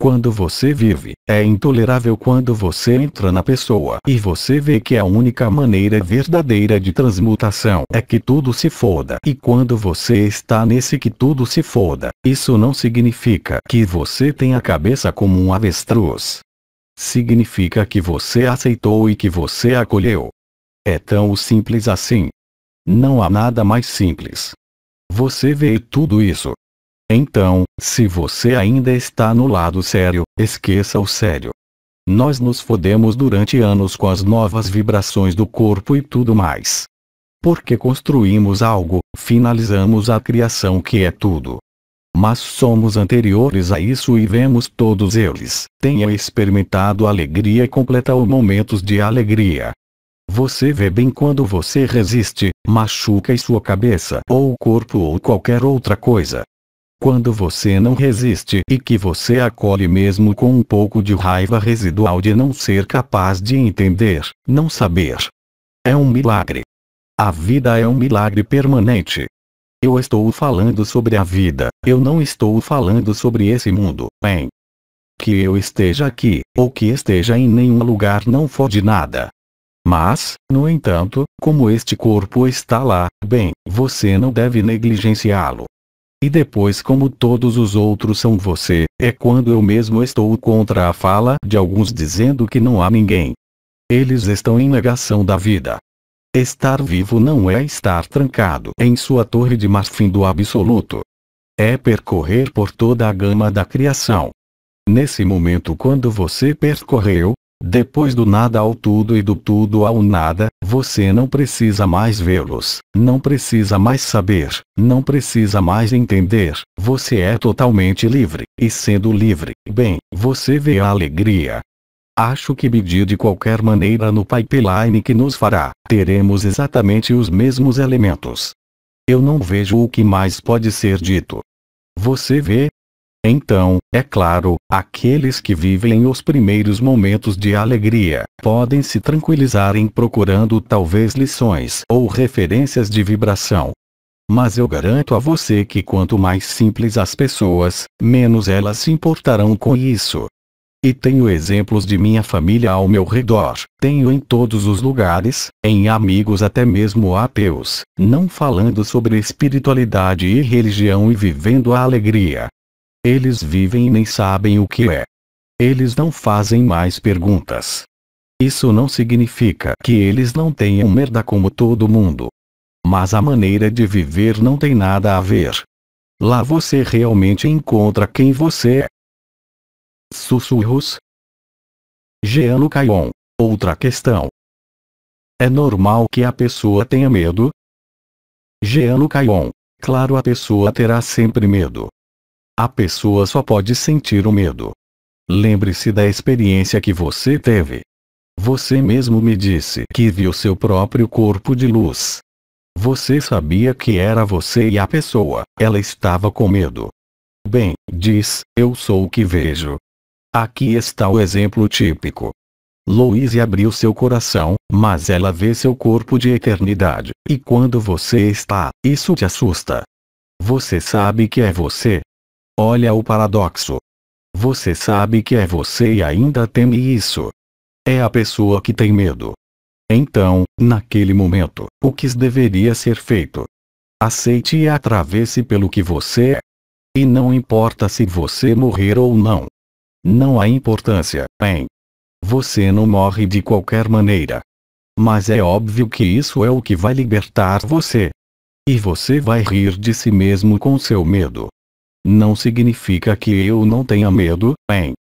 Quando você vive, é intolerável quando você entra na pessoa e você vê que a única maneira verdadeira de transmutação é que tudo se foda. E quando você está nesse que tudo se foda, isso não significa que você tem a cabeça como um avestruz. Significa que você aceitou e que você acolheu. É tão simples assim. Não há nada mais simples. Você vê tudo isso, então, se você ainda está no lado sério, esqueça o sério. Nós nos fodemos durante anos com as novas vibrações do corpo e tudo mais. Porque construímos algo, finalizamos a criação que é tudo. Mas somos anteriores a isso e vemos todos eles. Tenha experimentado alegria completa ou momentos de alegria. Você vê bem quando você resiste, machuca sua cabeça ou o corpo ou qualquer outra coisa. Quando você não resiste e que você acolhe mesmo com um pouco de raiva residual de não ser capaz de entender, não saber. É um milagre. A vida é um milagre permanente. Eu estou falando sobre a vida, eu não estou falando sobre esse mundo, hein? Que eu esteja aqui, ou que esteja em nenhum lugar não fode nada. Mas, no entanto, como este corpo está lá, bem, você não deve negligenciá-lo. E depois como todos os outros são você, é quando eu mesmo estou contra a fala de alguns dizendo que não há ninguém. Eles estão em negação da vida. Estar vivo não é estar trancado em sua torre de marfim do absoluto. É percorrer por toda a gama da criação. Nesse momento quando você percorreu, depois do nada ao tudo e do tudo ao nada, você não precisa mais vê-los, não precisa mais saber, não precisa mais entender, você é totalmente livre, e sendo livre, bem, você vê a alegria, Acho que medir de qualquer maneira no pipeline que nos fará, teremos exatamente os mesmos elementos. Eu não vejo o que mais pode ser dito. Você vê, então, é claro, aqueles que vivem os primeiros momentos de alegria, podem se tranquilizar em procurando talvez lições ou referências de vibração. Mas eu garanto a você que quanto mais simples as pessoas, menos elas se importarão com isso. E tenho exemplos de minha família ao meu redor, tenho em todos os lugares, em amigos até mesmo ateus, não falando sobre espiritualidade e religião e vivendo a alegria, eles vivem e nem sabem o que é. Eles não fazem mais perguntas. Isso não significa que eles não tenham merda como todo mundo. Mas a maneira de viver não tem nada a ver. Lá você realmente encontra quem você é. Sussurros. Geano Caion. Outra questão. É normal que a pessoa tenha medo? Geano Caion. Claro a pessoa terá sempre medo a pessoa só pode sentir o medo. Lembre-se da experiência que você teve. Você mesmo me disse que viu seu próprio corpo de luz. Você sabia que era você e a pessoa, ela estava com medo. Bem, diz, eu sou o que vejo. Aqui está o exemplo típico. Louise abriu seu coração, mas ela vê seu corpo de eternidade, e quando você está, isso te assusta. Você sabe que é você, Olha o paradoxo. Você sabe que é você e ainda teme isso. É a pessoa que tem medo. Então, naquele momento, o que deveria ser feito? Aceite e atravesse pelo que você é. E não importa se você morrer ou não. Não há importância, hein? Você não morre de qualquer maneira. Mas é óbvio que isso é o que vai libertar você. E você vai rir de si mesmo com seu medo não significa que eu não tenha medo, hein?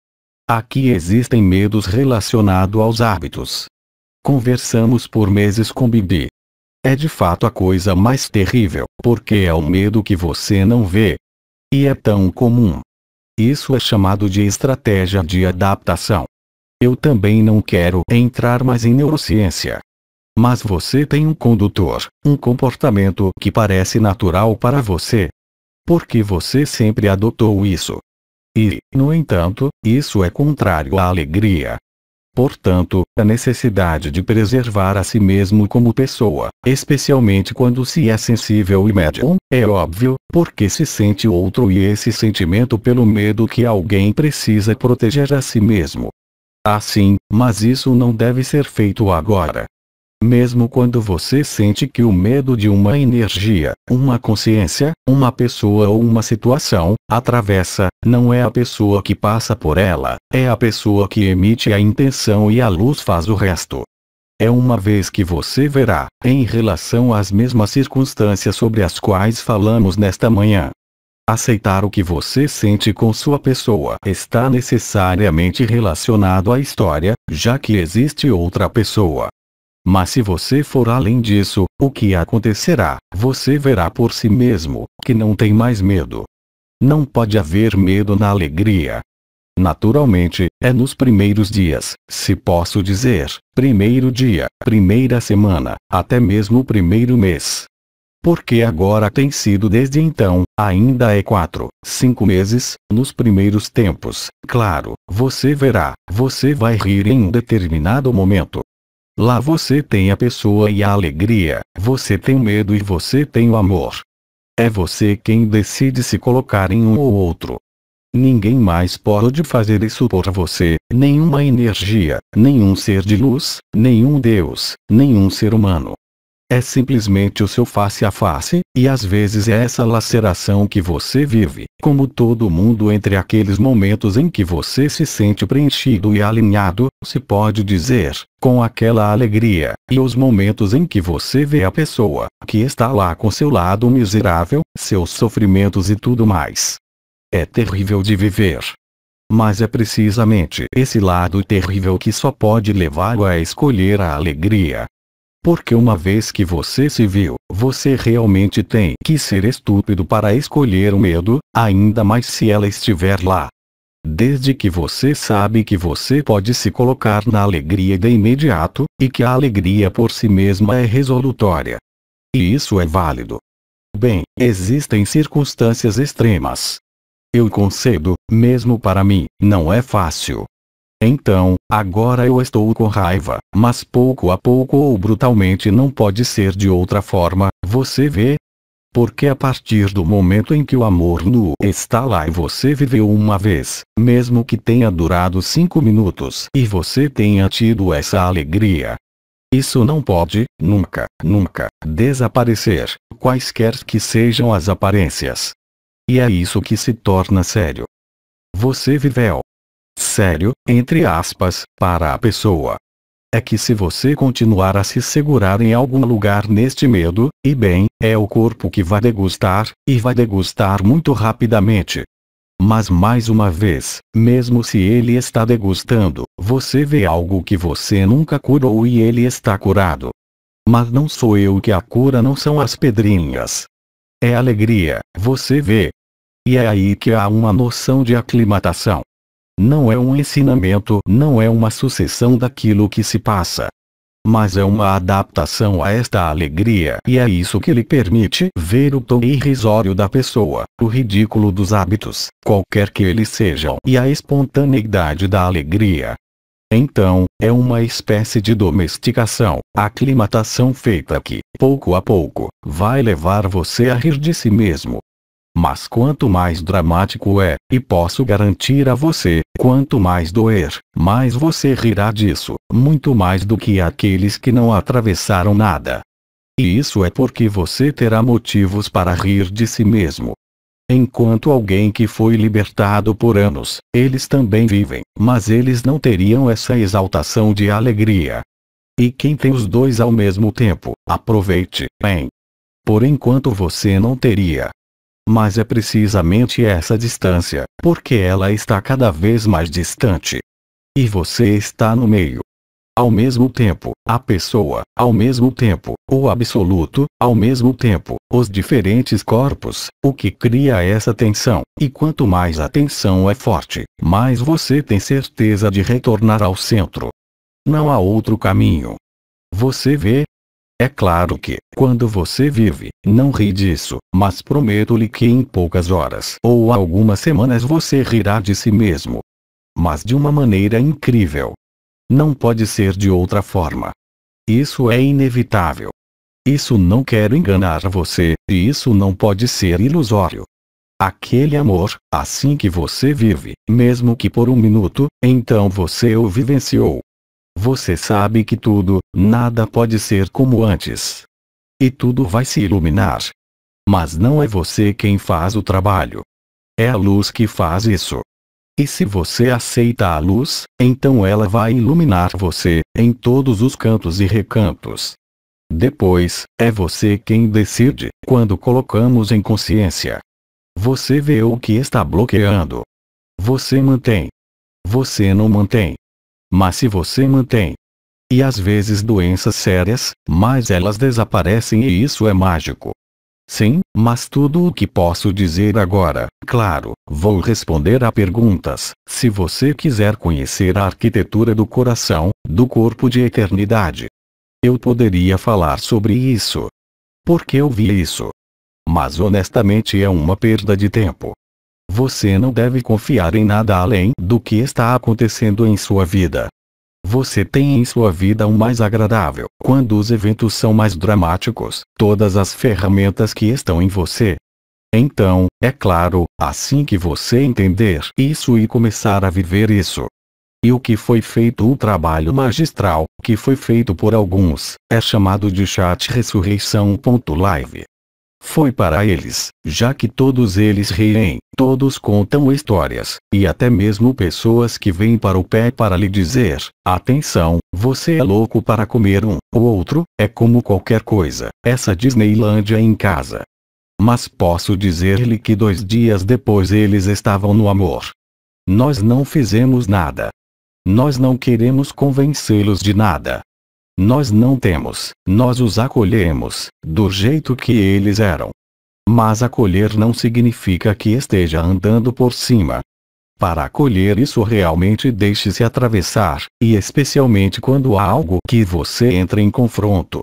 Aqui existem medos relacionados aos hábitos. Conversamos por meses com Bibi. É de fato a coisa mais terrível, porque é o medo que você não vê. E é tão comum. Isso é chamado de estratégia de adaptação. Eu também não quero entrar mais em neurociência. Mas você tem um condutor, um comportamento que parece natural para você, porque você sempre adotou isso. E, no entanto, isso é contrário à alegria. Portanto, a necessidade de preservar a si mesmo como pessoa, especialmente quando se é sensível e médium, é óbvio, porque se sente outro e esse sentimento pelo medo que alguém precisa proteger a si mesmo. Assim, mas isso não deve ser feito agora. Mesmo quando você sente que o medo de uma energia, uma consciência, uma pessoa ou uma situação, atravessa, não é a pessoa que passa por ela, é a pessoa que emite a intenção e a luz faz o resto. É uma vez que você verá, em relação às mesmas circunstâncias sobre as quais falamos nesta manhã. Aceitar o que você sente com sua pessoa está necessariamente relacionado à história, já que existe outra pessoa. Mas se você for além disso, o que acontecerá? Você verá por si mesmo, que não tem mais medo. Não pode haver medo na alegria. Naturalmente, é nos primeiros dias, se posso dizer, primeiro dia, primeira semana, até mesmo o primeiro mês, porque agora tem sido desde então, ainda é quatro, cinco meses, nos primeiros tempos, claro, você verá, você vai rir em um determinado momento, Lá você tem a pessoa e a alegria, você tem o medo e você tem o amor. É você quem decide se colocar em um ou outro. Ninguém mais pode fazer isso por você, nenhuma energia, nenhum ser de luz, nenhum Deus, nenhum ser humano, é simplesmente o seu face a face, e às vezes é essa laceração que você vive, como todo mundo entre aqueles momentos em que você se sente preenchido e alinhado, se pode dizer, com aquela alegria, e os momentos em que você vê a pessoa, que está lá com seu lado miserável, seus sofrimentos e tudo mais. É terrível de viver. Mas é precisamente esse lado terrível que só pode levá-lo a escolher a alegria, porque uma vez que você se viu, você realmente tem que ser estúpido para escolher o medo, ainda mais se ela estiver lá. Desde que você sabe que você pode se colocar na alegria de imediato, e que a alegria por si mesma é resolutória. E isso é válido. Bem, existem circunstâncias extremas. Eu concedo, mesmo para mim, não é fácil, então, agora eu estou com raiva, mas pouco a pouco ou brutalmente não pode ser de outra forma, você vê? Porque a partir do momento em que o amor nu está lá e você viveu uma vez, mesmo que tenha durado cinco minutos e você tenha tido essa alegria, isso não pode, nunca, nunca, desaparecer, quaisquer que sejam as aparências. E é isso que se torna sério. Você viveu, sério, entre aspas, para a pessoa. É que se você continuar a se segurar em algum lugar neste medo, e bem, é o corpo que vai degustar, e vai degustar muito rapidamente. Mas mais uma vez, mesmo se ele está degustando, você vê algo que você nunca curou e ele está curado. Mas não sou eu que a cura não são as pedrinhas. É alegria, você vê. E é aí que há uma noção de aclimatação. Não é um ensinamento, não é uma sucessão daquilo que se passa. Mas é uma adaptação a esta alegria e é isso que lhe permite ver o tom irrisório da pessoa, o ridículo dos hábitos, qualquer que eles sejam, e a espontaneidade da alegria. Então, é uma espécie de domesticação, aclimatação feita que, pouco a pouco, vai levar você a rir de si mesmo, mas quanto mais dramático é, e posso garantir a você, quanto mais doer, mais você rirá disso, muito mais do que aqueles que não atravessaram nada. E isso é porque você terá motivos para rir de si mesmo. Enquanto alguém que foi libertado por anos, eles também vivem, mas eles não teriam essa exaltação de alegria. E quem tem os dois ao mesmo tempo, aproveite, hein? Por enquanto você não teria, mas é precisamente essa distância, porque ela está cada vez mais distante. E você está no meio. Ao mesmo tempo, a pessoa, ao mesmo tempo, o absoluto, ao mesmo tempo, os diferentes corpos, o que cria essa tensão, e quanto mais a tensão é forte, mais você tem certeza de retornar ao centro. Não há outro caminho. Você vê, é claro que, quando você vive, não ri disso, mas prometo-lhe que em poucas horas ou algumas semanas você rirá de si mesmo. Mas de uma maneira incrível. Não pode ser de outra forma. Isso é inevitável. Isso não quero enganar você, e isso não pode ser ilusório. Aquele amor, assim que você vive, mesmo que por um minuto, então você o vivenciou. Você sabe que tudo, nada pode ser como antes. E tudo vai se iluminar. Mas não é você quem faz o trabalho. É a luz que faz isso. E se você aceita a luz, então ela vai iluminar você, em todos os cantos e recantos. Depois, é você quem decide, quando colocamos em consciência. Você vê o que está bloqueando. Você mantém. Você não mantém. Mas se você mantém e às vezes doenças sérias, mas elas desaparecem e isso é mágico. Sim, mas tudo o que posso dizer agora, claro, vou responder a perguntas. Se você quiser conhecer a arquitetura do coração, do corpo de eternidade, eu poderia falar sobre isso. Porque eu vi isso. Mas honestamente é uma perda de tempo. Você não deve confiar em nada além do que está acontecendo em sua vida. Você tem em sua vida o mais agradável. Quando os eventos são mais dramáticos, todas as ferramentas que estão em você. Então, é claro, assim que você entender isso e começar a viver isso, e o que foi feito o trabalho magistral, que foi feito por alguns, é chamado de chat ressurreição.live. Foi para eles, já que todos eles riem, todos contam histórias, e até mesmo pessoas que vêm para o pé para lhe dizer, atenção, você é louco para comer um, ou outro, é como qualquer coisa, essa Disneylândia em casa. Mas posso dizer-lhe que dois dias depois eles estavam no amor. Nós não fizemos nada. Nós não queremos convencê-los de nada, nós não temos, nós os acolhemos, do jeito que eles eram. Mas acolher não significa que esteja andando por cima. Para acolher isso realmente deixe-se atravessar, e especialmente quando há algo que você entra em confronto.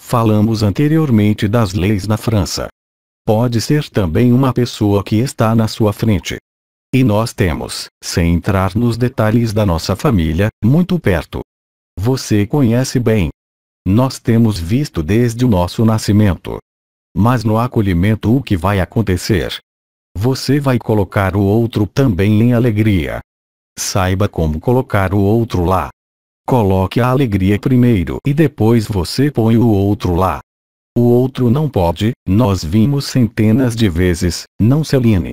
Falamos anteriormente das leis na França. Pode ser também uma pessoa que está na sua frente. E nós temos, sem entrar nos detalhes da nossa família, muito perto, você conhece bem. Nós temos visto desde o nosso nascimento. Mas no acolhimento o que vai acontecer? Você vai colocar o outro também em alegria. Saiba como colocar o outro lá. Coloque a alegria primeiro e depois você põe o outro lá. O outro não pode, nós vimos centenas de vezes, não se aline.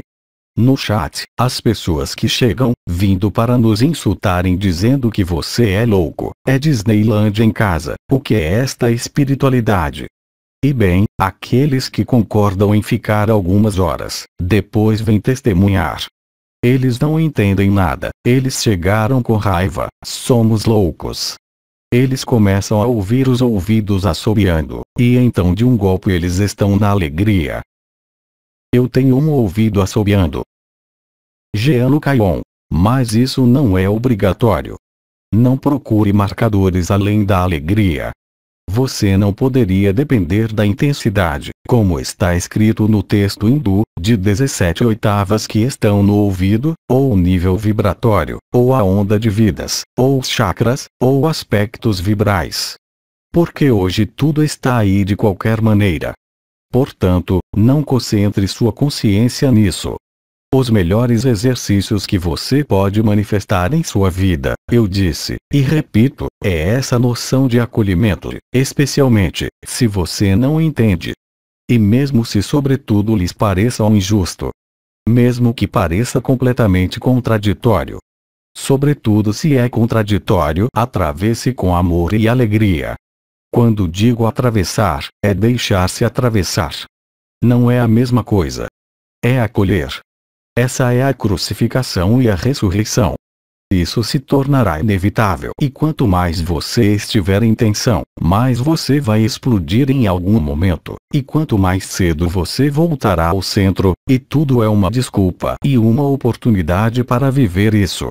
No chat, as pessoas que chegam, vindo para nos insultarem dizendo que você é louco, é Disneyland em casa, o que é esta espiritualidade? E bem, aqueles que concordam em ficar algumas horas, depois vêm testemunhar. Eles não entendem nada, eles chegaram com raiva, somos loucos. Eles começam a ouvir os ouvidos assobiando, e então de um golpe eles estão na alegria, eu tenho um ouvido assobiando. Geano Caion. Mas isso não é obrigatório. Não procure marcadores além da alegria. Você não poderia depender da intensidade, como está escrito no texto hindu, de 17 oitavas que estão no ouvido, ou o nível vibratório, ou a onda de vidas, ou os chakras, ou aspectos vibrais. Porque hoje tudo está aí de qualquer maneira, Portanto, não concentre sua consciência nisso. Os melhores exercícios que você pode manifestar em sua vida, eu disse, e repito, é essa noção de acolhimento, especialmente se você não entende. E mesmo se, sobretudo, lhes pareça um injusto. Mesmo que pareça completamente contraditório. Sobretudo se é contraditório, atravesse com amor e alegria. Quando digo atravessar, é deixar-se atravessar. Não é a mesma coisa. É acolher. Essa é a crucificação e a ressurreição. Isso se tornará inevitável e quanto mais você estiver em tensão, mais você vai explodir em algum momento, e quanto mais cedo você voltará ao centro, e tudo é uma desculpa e uma oportunidade para viver isso.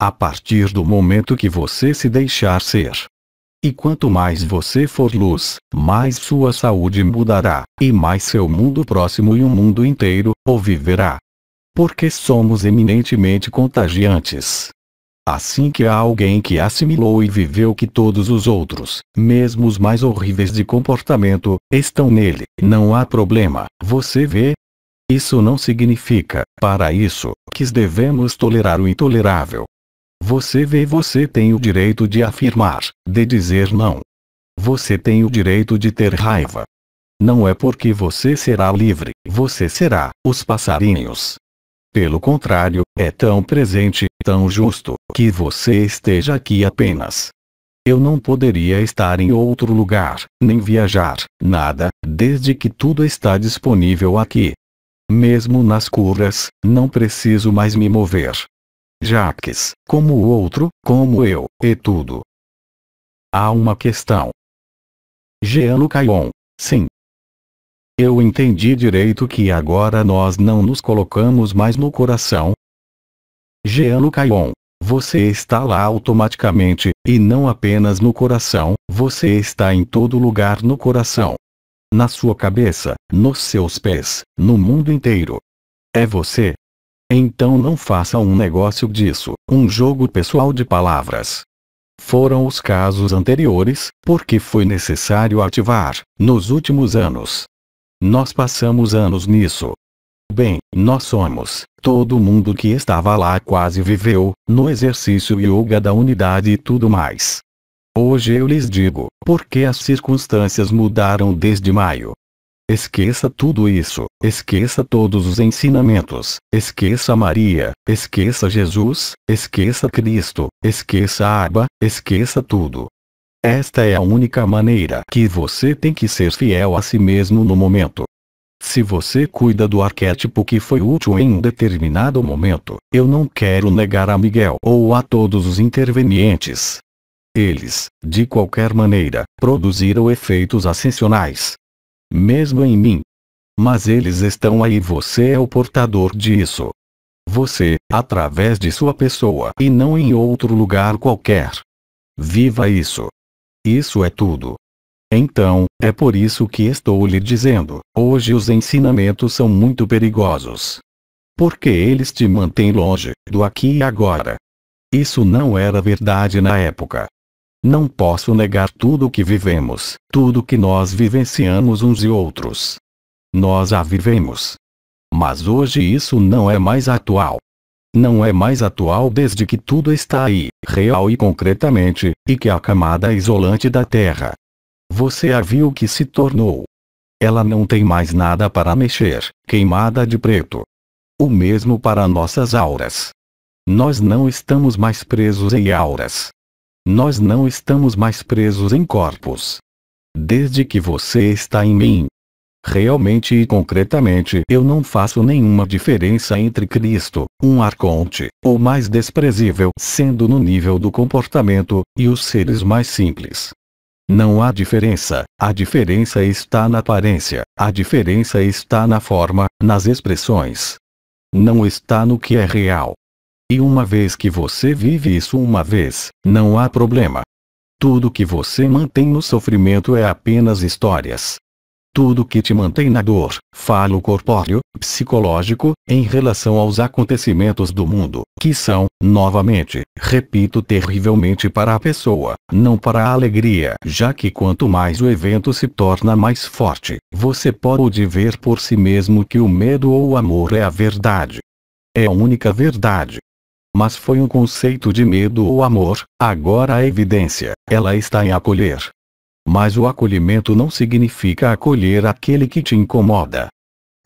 A partir do momento que você se deixar ser, e quanto mais você for luz, mais sua saúde mudará, e mais seu mundo próximo e o mundo inteiro, o viverá. Porque somos eminentemente contagiantes. Assim que há alguém que assimilou e viveu que todos os outros, mesmo os mais horríveis de comportamento, estão nele, não há problema, você vê? Isso não significa, para isso, que devemos tolerar o intolerável, você vê, você tem o direito de afirmar, de dizer não. Você tem o direito de ter raiva. Não é porque você será livre, você será, os passarinhos. Pelo contrário, é tão presente, tão justo, que você esteja aqui apenas. Eu não poderia estar em outro lugar, nem viajar, nada, desde que tudo está disponível aqui. Mesmo nas curas, não preciso mais me mover, Jacques, como o outro, como eu, e tudo. Há uma questão. Jean Caion, sim. Eu entendi direito que agora nós não nos colocamos mais no coração. Jean Caion, você está lá automaticamente, e não apenas no coração, você está em todo lugar no coração. Na sua cabeça, nos seus pés, no mundo inteiro. É você, então não faça um negócio disso, um jogo pessoal de palavras. Foram os casos anteriores, porque foi necessário ativar, nos últimos anos. Nós passamos anos nisso. Bem, nós somos, todo mundo que estava lá quase viveu, no exercício yoga da unidade e tudo mais. Hoje eu lhes digo, porque as circunstâncias mudaram desde maio, Esqueça tudo isso, esqueça todos os ensinamentos, esqueça Maria, esqueça Jesus, esqueça Cristo, esqueça Abba, aba, esqueça tudo. Esta é a única maneira que você tem que ser fiel a si mesmo no momento. Se você cuida do arquétipo que foi útil em um determinado momento, eu não quero negar a Miguel ou a todos os intervenientes. Eles, de qualquer maneira, produziram efeitos ascensionais, mesmo em mim. Mas eles estão aí e você é o portador disso. Você, através de sua pessoa e não em outro lugar qualquer. Viva isso. Isso é tudo. Então, é por isso que estou lhe dizendo: hoje os ensinamentos são muito perigosos. Porque eles te mantêm longe do aqui e agora. Isso não era verdade na época. Não posso negar tudo o que vivemos, tudo que nós vivenciamos uns e outros. Nós a vivemos. Mas hoje isso não é mais atual. Não é mais atual desde que tudo está aí, real e concretamente, e que a camada isolante da Terra. Você a viu que se tornou. Ela não tem mais nada para mexer, queimada de preto. O mesmo para nossas auras. Nós não estamos mais presos em auras. Nós não estamos mais presos em corpos. Desde que você está em mim. Realmente e concretamente eu não faço nenhuma diferença entre Cristo, um arconte, ou mais desprezível sendo no nível do comportamento, e os seres mais simples. Não há diferença, a diferença está na aparência, a diferença está na forma, nas expressões. Não está no que é real, e uma vez que você vive isso uma vez, não há problema. Tudo que você mantém no sofrimento é apenas histórias. Tudo que te mantém na dor, falo corpóreo, psicológico, em relação aos acontecimentos do mundo, que são, novamente, repito terrivelmente para a pessoa, não para a alegria, já que quanto mais o evento se torna mais forte, você pode ver por si mesmo que o medo ou o amor é a verdade. É a única verdade mas foi um conceito de medo ou amor, agora a evidência, ela está em acolher. Mas o acolhimento não significa acolher aquele que te incomoda.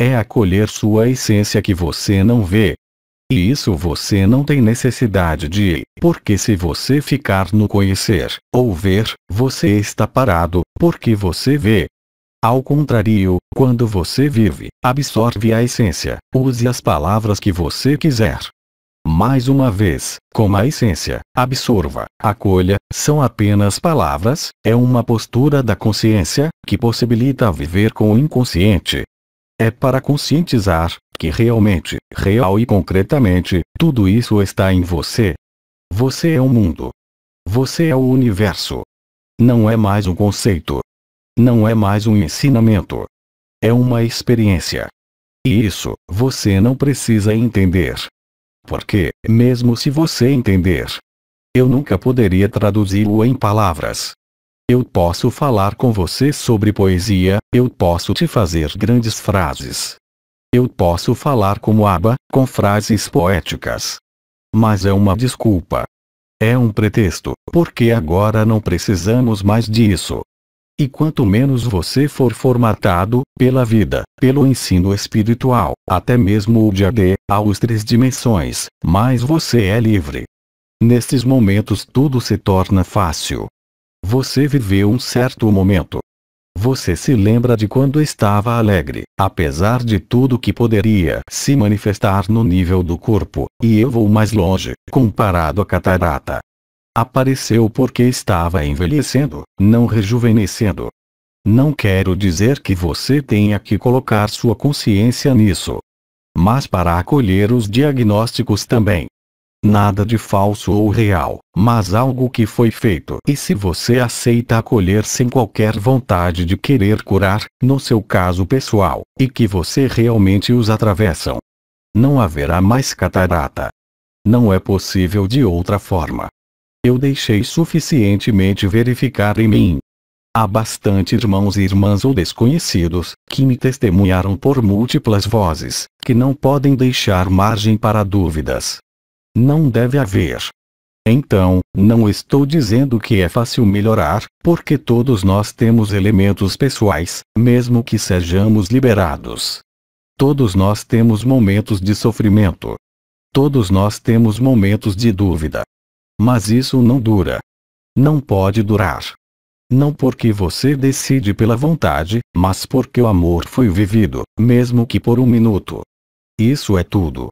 É acolher sua essência que você não vê. E isso você não tem necessidade de, porque se você ficar no conhecer, ou ver, você está parado, porque você vê, ao contrário, quando você vive, absorve a essência, use as palavras que você quiser, mais uma vez, como a essência, absorva, acolha, são apenas palavras, é uma postura da consciência, que possibilita viver com o inconsciente. É para conscientizar, que realmente, real e concretamente, tudo isso está em você. Você é o mundo. Você é o universo. Não é mais um conceito. Não é mais um ensinamento. É uma experiência. E isso, você não precisa entender, porque, mesmo se você entender, eu nunca poderia traduzi-lo em palavras. Eu posso falar com você sobre poesia, eu posso te fazer grandes frases. Eu posso falar como Abba, com frases poéticas. Mas é uma desculpa. É um pretexto, porque agora não precisamos mais disso. E quanto menos você for formatado, pela vida, pelo ensino espiritual, até mesmo o de AD, aos três dimensões, mais você é livre. Nestes momentos tudo se torna fácil. Você viveu um certo momento. Você se lembra de quando estava alegre, apesar de tudo que poderia se manifestar no nível do corpo, e eu vou mais longe, comparado à catarata, Apareceu porque estava envelhecendo, não rejuvenescendo. Não quero dizer que você tenha que colocar sua consciência nisso. Mas para acolher os diagnósticos também. Nada de falso ou real, mas algo que foi feito. E se você aceita acolher sem qualquer vontade de querer curar, no seu caso pessoal, e que você realmente os atravessam, não haverá mais catarata. Não é possível de outra forma eu deixei suficientemente verificar em mim. Há bastante irmãos e irmãs ou desconhecidos, que me testemunharam por múltiplas vozes, que não podem deixar margem para dúvidas. Não deve haver. Então, não estou dizendo que é fácil melhorar, porque todos nós temos elementos pessoais, mesmo que sejamos liberados. Todos nós temos momentos de sofrimento. Todos nós temos momentos de dúvida. Mas isso não dura. Não pode durar. Não porque você decide pela vontade, mas porque o amor foi vivido, mesmo que por um minuto. Isso é tudo.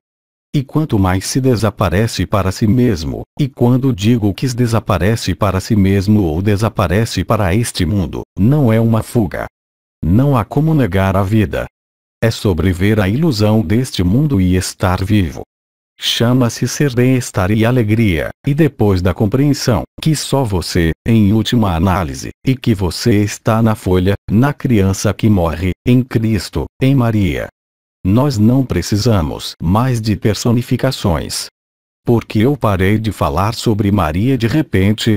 E quanto mais se desaparece para si mesmo, e quando digo que se desaparece para si mesmo ou desaparece para este mundo, não é uma fuga. Não há como negar a vida. É sobreviver à ilusão deste mundo e estar vivo chama-se ser bem-estar e alegria, e depois da compreensão, que só você, em última análise, e que você está na folha, na criança que morre, em Cristo, em Maria. Nós não precisamos mais de personificações. Porque eu parei de falar sobre Maria de repente?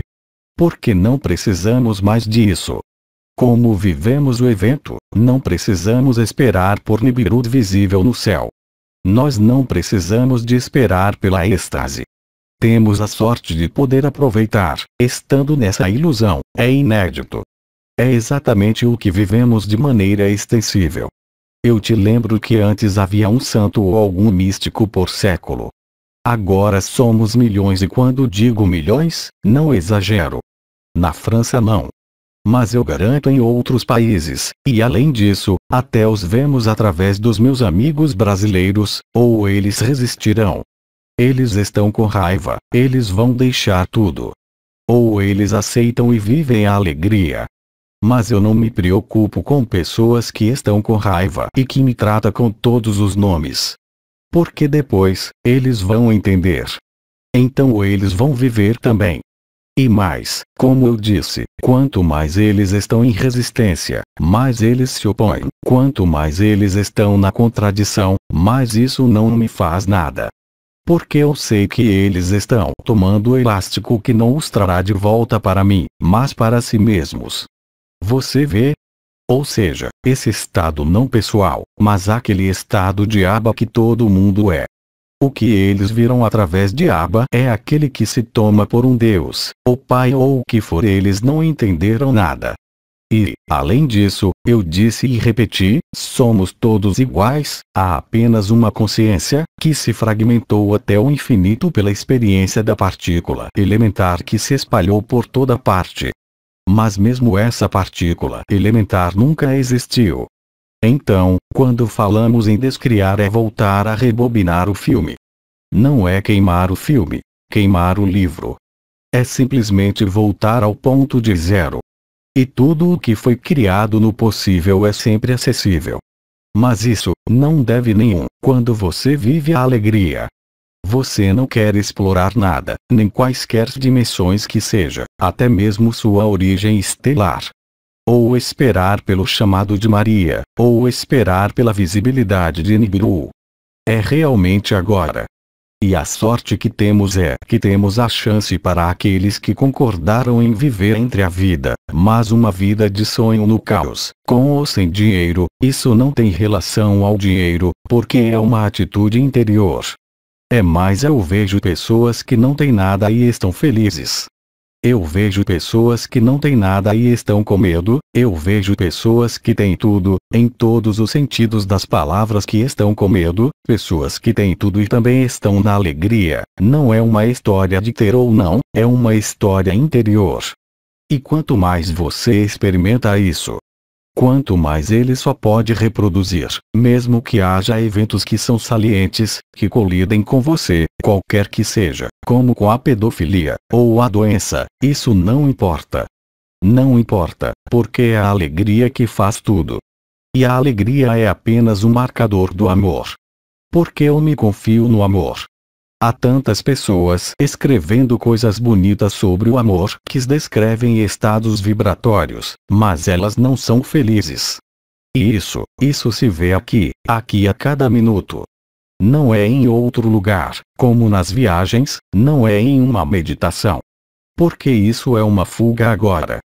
Porque não precisamos mais disso. Como vivemos o evento, não precisamos esperar por Nibiru visível no céu, nós não precisamos de esperar pela êxtase. Temos a sorte de poder aproveitar, estando nessa ilusão, é inédito. É exatamente o que vivemos de maneira extensível. Eu te lembro que antes havia um santo ou algum místico por século. Agora somos milhões e quando digo milhões, não exagero. Na França não, mas eu garanto em outros países, e além disso, até os vemos através dos meus amigos brasileiros, ou eles resistirão. Eles estão com raiva, eles vão deixar tudo. Ou eles aceitam e vivem a alegria. Mas eu não me preocupo com pessoas que estão com raiva e que me trata com todos os nomes. Porque depois, eles vão entender. Então eles vão viver também. E mais, como eu disse, quanto mais eles estão em resistência, mais eles se opõem, quanto mais eles estão na contradição, mais isso não me faz nada. Porque eu sei que eles estão tomando o elástico que não os trará de volta para mim, mas para si mesmos. Você vê, ou seja, esse estado não pessoal, mas aquele estado de aba que todo mundo é. O que eles viram através de Abba é aquele que se toma por um Deus, o Pai ou o que for eles não entenderam nada. E, além disso, eu disse e repeti, somos todos iguais, há apenas uma consciência, que se fragmentou até o infinito pela experiência da partícula elementar que se espalhou por toda parte. Mas mesmo essa partícula elementar nunca existiu, então, quando falamos em descriar é voltar a rebobinar o filme. Não é queimar o filme, queimar o livro. É simplesmente voltar ao ponto de zero. E tudo o que foi criado no possível é sempre acessível. Mas isso, não deve nenhum, quando você vive a alegria. Você não quer explorar nada, nem quaisquer dimensões que seja, até mesmo sua origem estelar, ou esperar pelo chamado de Maria, ou esperar pela visibilidade de Nibiru. É realmente agora. E a sorte que temos é que temos a chance para aqueles que concordaram em viver entre a vida, mas uma vida de sonho no caos, com ou sem dinheiro, isso não tem relação ao dinheiro, porque é uma atitude interior. É mais eu vejo pessoas que não têm nada e estão felizes. Eu vejo pessoas que não têm nada e estão com medo, eu vejo pessoas que têm tudo, em todos os sentidos das palavras que estão com medo, pessoas que têm tudo e também estão na alegria. Não é uma história de ter ou não, é uma história interior. E quanto mais você experimenta isso, Quanto mais ele só pode reproduzir, mesmo que haja eventos que são salientes, que colidem com você, qualquer que seja, como com a pedofilia, ou a doença, isso não importa. Não importa, porque é a alegria que faz tudo. E a alegria é apenas um marcador do amor. Porque eu me confio no amor. Há tantas pessoas escrevendo coisas bonitas sobre o amor que descrevem estados vibratórios, mas elas não são felizes. E isso, isso se vê aqui, aqui a cada minuto. Não é em outro lugar, como nas viagens, não é em uma meditação. Porque isso é uma fuga agora.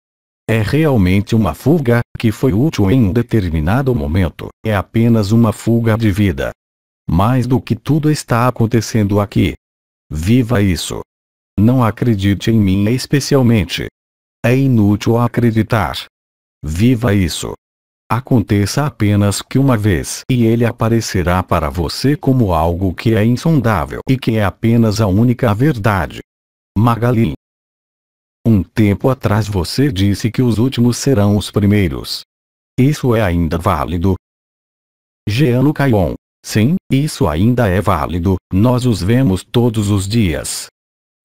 É realmente uma fuga, que foi útil em um determinado momento, é apenas uma fuga de vida, mais do que tudo está acontecendo aqui. Viva isso! Não acredite em mim especialmente. É inútil acreditar. Viva isso! Aconteça apenas que uma vez e ele aparecerá para você como algo que é insondável e que é apenas a única verdade. Magalim. Um tempo atrás você disse que os últimos serão os primeiros. Isso é ainda válido? Jeano Caion. Sim, isso ainda é válido, nós os vemos todos os dias.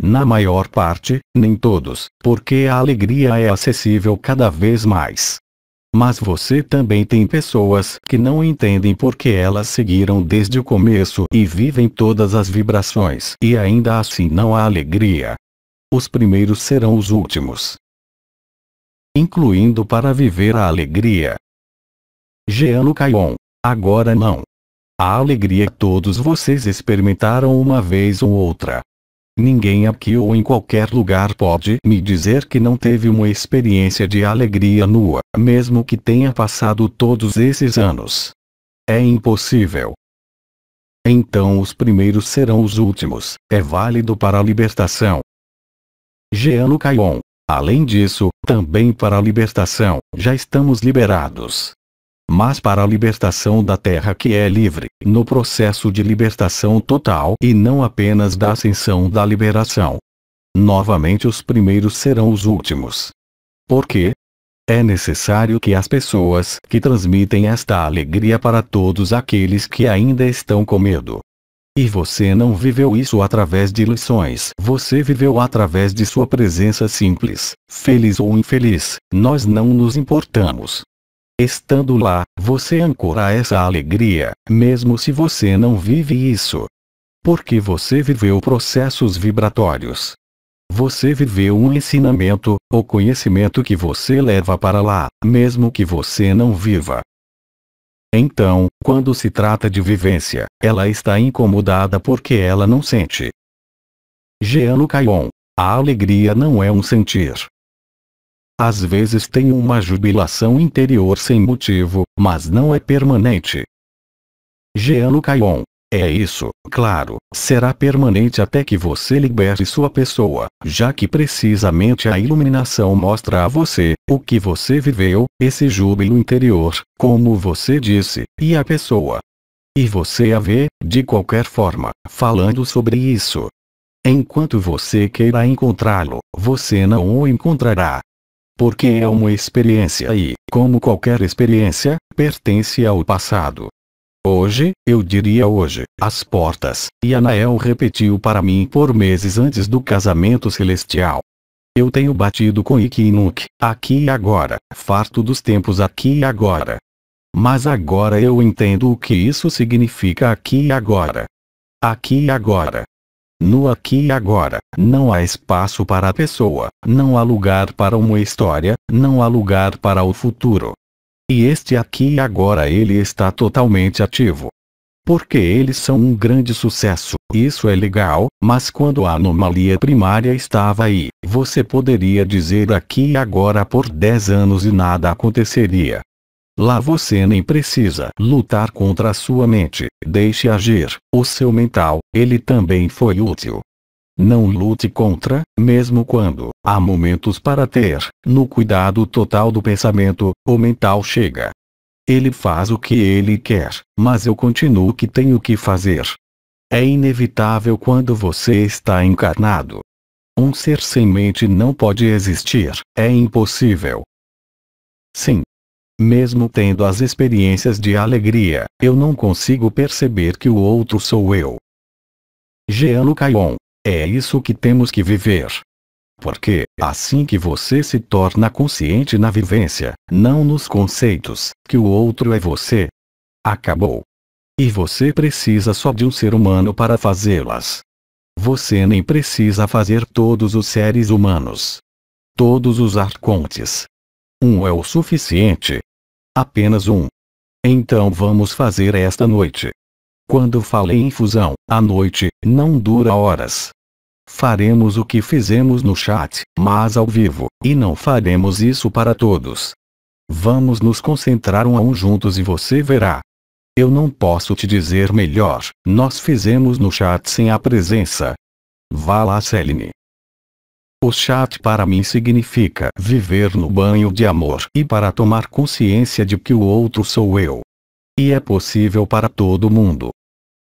Na maior parte, nem todos, porque a alegria é acessível cada vez mais. Mas você também tem pessoas que não entendem porque elas seguiram desde o começo e vivem todas as vibrações e ainda assim não há alegria. Os primeiros serão os últimos. Incluindo para viver a alegria. Geano Caion. Agora não. A alegria que todos vocês experimentaram uma vez ou outra. Ninguém aqui ou em qualquer lugar pode me dizer que não teve uma experiência de alegria nua, mesmo que tenha passado todos esses anos. É impossível. Então os primeiros serão os últimos, é válido para a libertação. Geano Caion. Além disso, também para a libertação, já estamos liberados mas para a libertação da terra que é livre, no processo de libertação total e não apenas da ascensão da liberação. Novamente os primeiros serão os últimos. Por quê? É necessário que as pessoas que transmitem esta alegria para todos aqueles que ainda estão com medo. E você não viveu isso através de lições, você viveu através de sua presença simples, feliz ou infeliz, nós não nos importamos. Estando lá, você ancora essa alegria, mesmo se você não vive isso. Porque você viveu processos vibratórios. Você viveu um ensinamento, o conhecimento que você leva para lá, mesmo que você não viva. Então, quando se trata de vivência, ela está incomodada porque ela não sente. Jeano Caion. A alegria não é um sentir, às vezes tem uma jubilação interior sem motivo, mas não é permanente. Jeano Caion. É isso, claro, será permanente até que você liberte sua pessoa, já que precisamente a iluminação mostra a você, o que você viveu, esse júbilo interior, como você disse, e a pessoa. E você a vê, de qualquer forma, falando sobre isso. Enquanto você queira encontrá-lo, você não o encontrará, porque é uma experiência e, como qualquer experiência, pertence ao passado. Hoje, eu diria hoje, as portas, e Anael repetiu para mim por meses antes do casamento celestial. Eu tenho batido com Ikinuk aqui e agora, farto dos tempos aqui e agora. Mas agora eu entendo o que isso significa aqui e agora. Aqui e agora, no aqui e agora, não há espaço para a pessoa, não há lugar para uma história, não há lugar para o futuro. E este aqui e agora ele está totalmente ativo. Porque eles são um grande sucesso, isso é legal, mas quando a anomalia primária estava aí, você poderia dizer aqui e agora por 10 anos e nada aconteceria. Lá você nem precisa lutar contra a sua mente, deixe agir, o seu mental, ele também foi útil. Não lute contra, mesmo quando há momentos para ter, no cuidado total do pensamento, o mental chega. Ele faz o que ele quer, mas eu continuo que tenho que fazer. É inevitável quando você está encarnado. Um ser sem mente não pode existir, é impossível. Sim, mesmo tendo as experiências de alegria, eu não consigo perceber que o outro sou eu. Jean Lucayon, É isso que temos que viver. Porque, assim que você se torna consciente na vivência, não nos conceitos, que o outro é você. Acabou. E você precisa só de um ser humano para fazê-las. Você nem precisa fazer todos os seres humanos. Todos os arcontes. Um é o suficiente, Apenas um. Então vamos fazer esta noite. Quando falei em fusão, a noite, não dura horas. Faremos o que fizemos no chat, mas ao vivo, e não faremos isso para todos. Vamos nos concentrar um a um juntos e você verá. Eu não posso te dizer melhor, nós fizemos no chat sem a presença. Vá lá Celine. O chat para mim significa viver no banho de amor e para tomar consciência de que o outro sou eu. E é possível para todo mundo.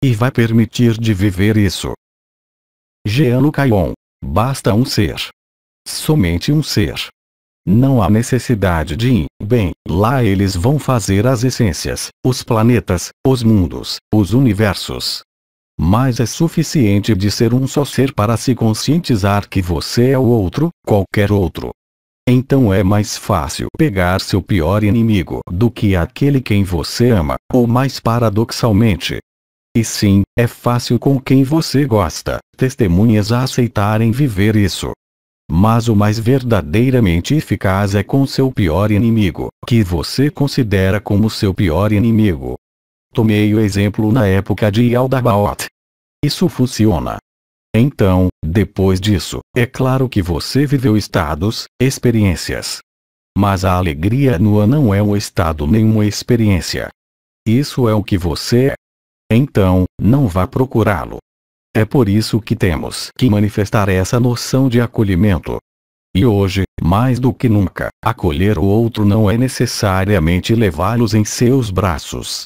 E vai permitir de viver isso. Jeano Caion. Basta um ser. Somente um ser. Não há necessidade de ir. Bem, lá eles vão fazer as essências, os planetas, os mundos, os universos, mas é suficiente de ser um só ser para se conscientizar que você é o outro, qualquer outro. Então é mais fácil pegar seu pior inimigo do que aquele quem você ama, ou mais paradoxalmente. E sim, é fácil com quem você gosta, testemunhas a aceitarem viver isso. Mas o mais verdadeiramente eficaz é com seu pior inimigo, que você considera como seu pior inimigo, Tomei o exemplo na época de Aldabaoth. Isso funciona. Então, depois disso, é claro que você viveu estados, experiências. Mas a alegria nua não é um estado nem uma experiência. Isso é o que você é. Então, não vá procurá-lo. É por isso que temos que manifestar essa noção de acolhimento. E hoje, mais do que nunca, acolher o outro não é necessariamente levá-los em seus braços.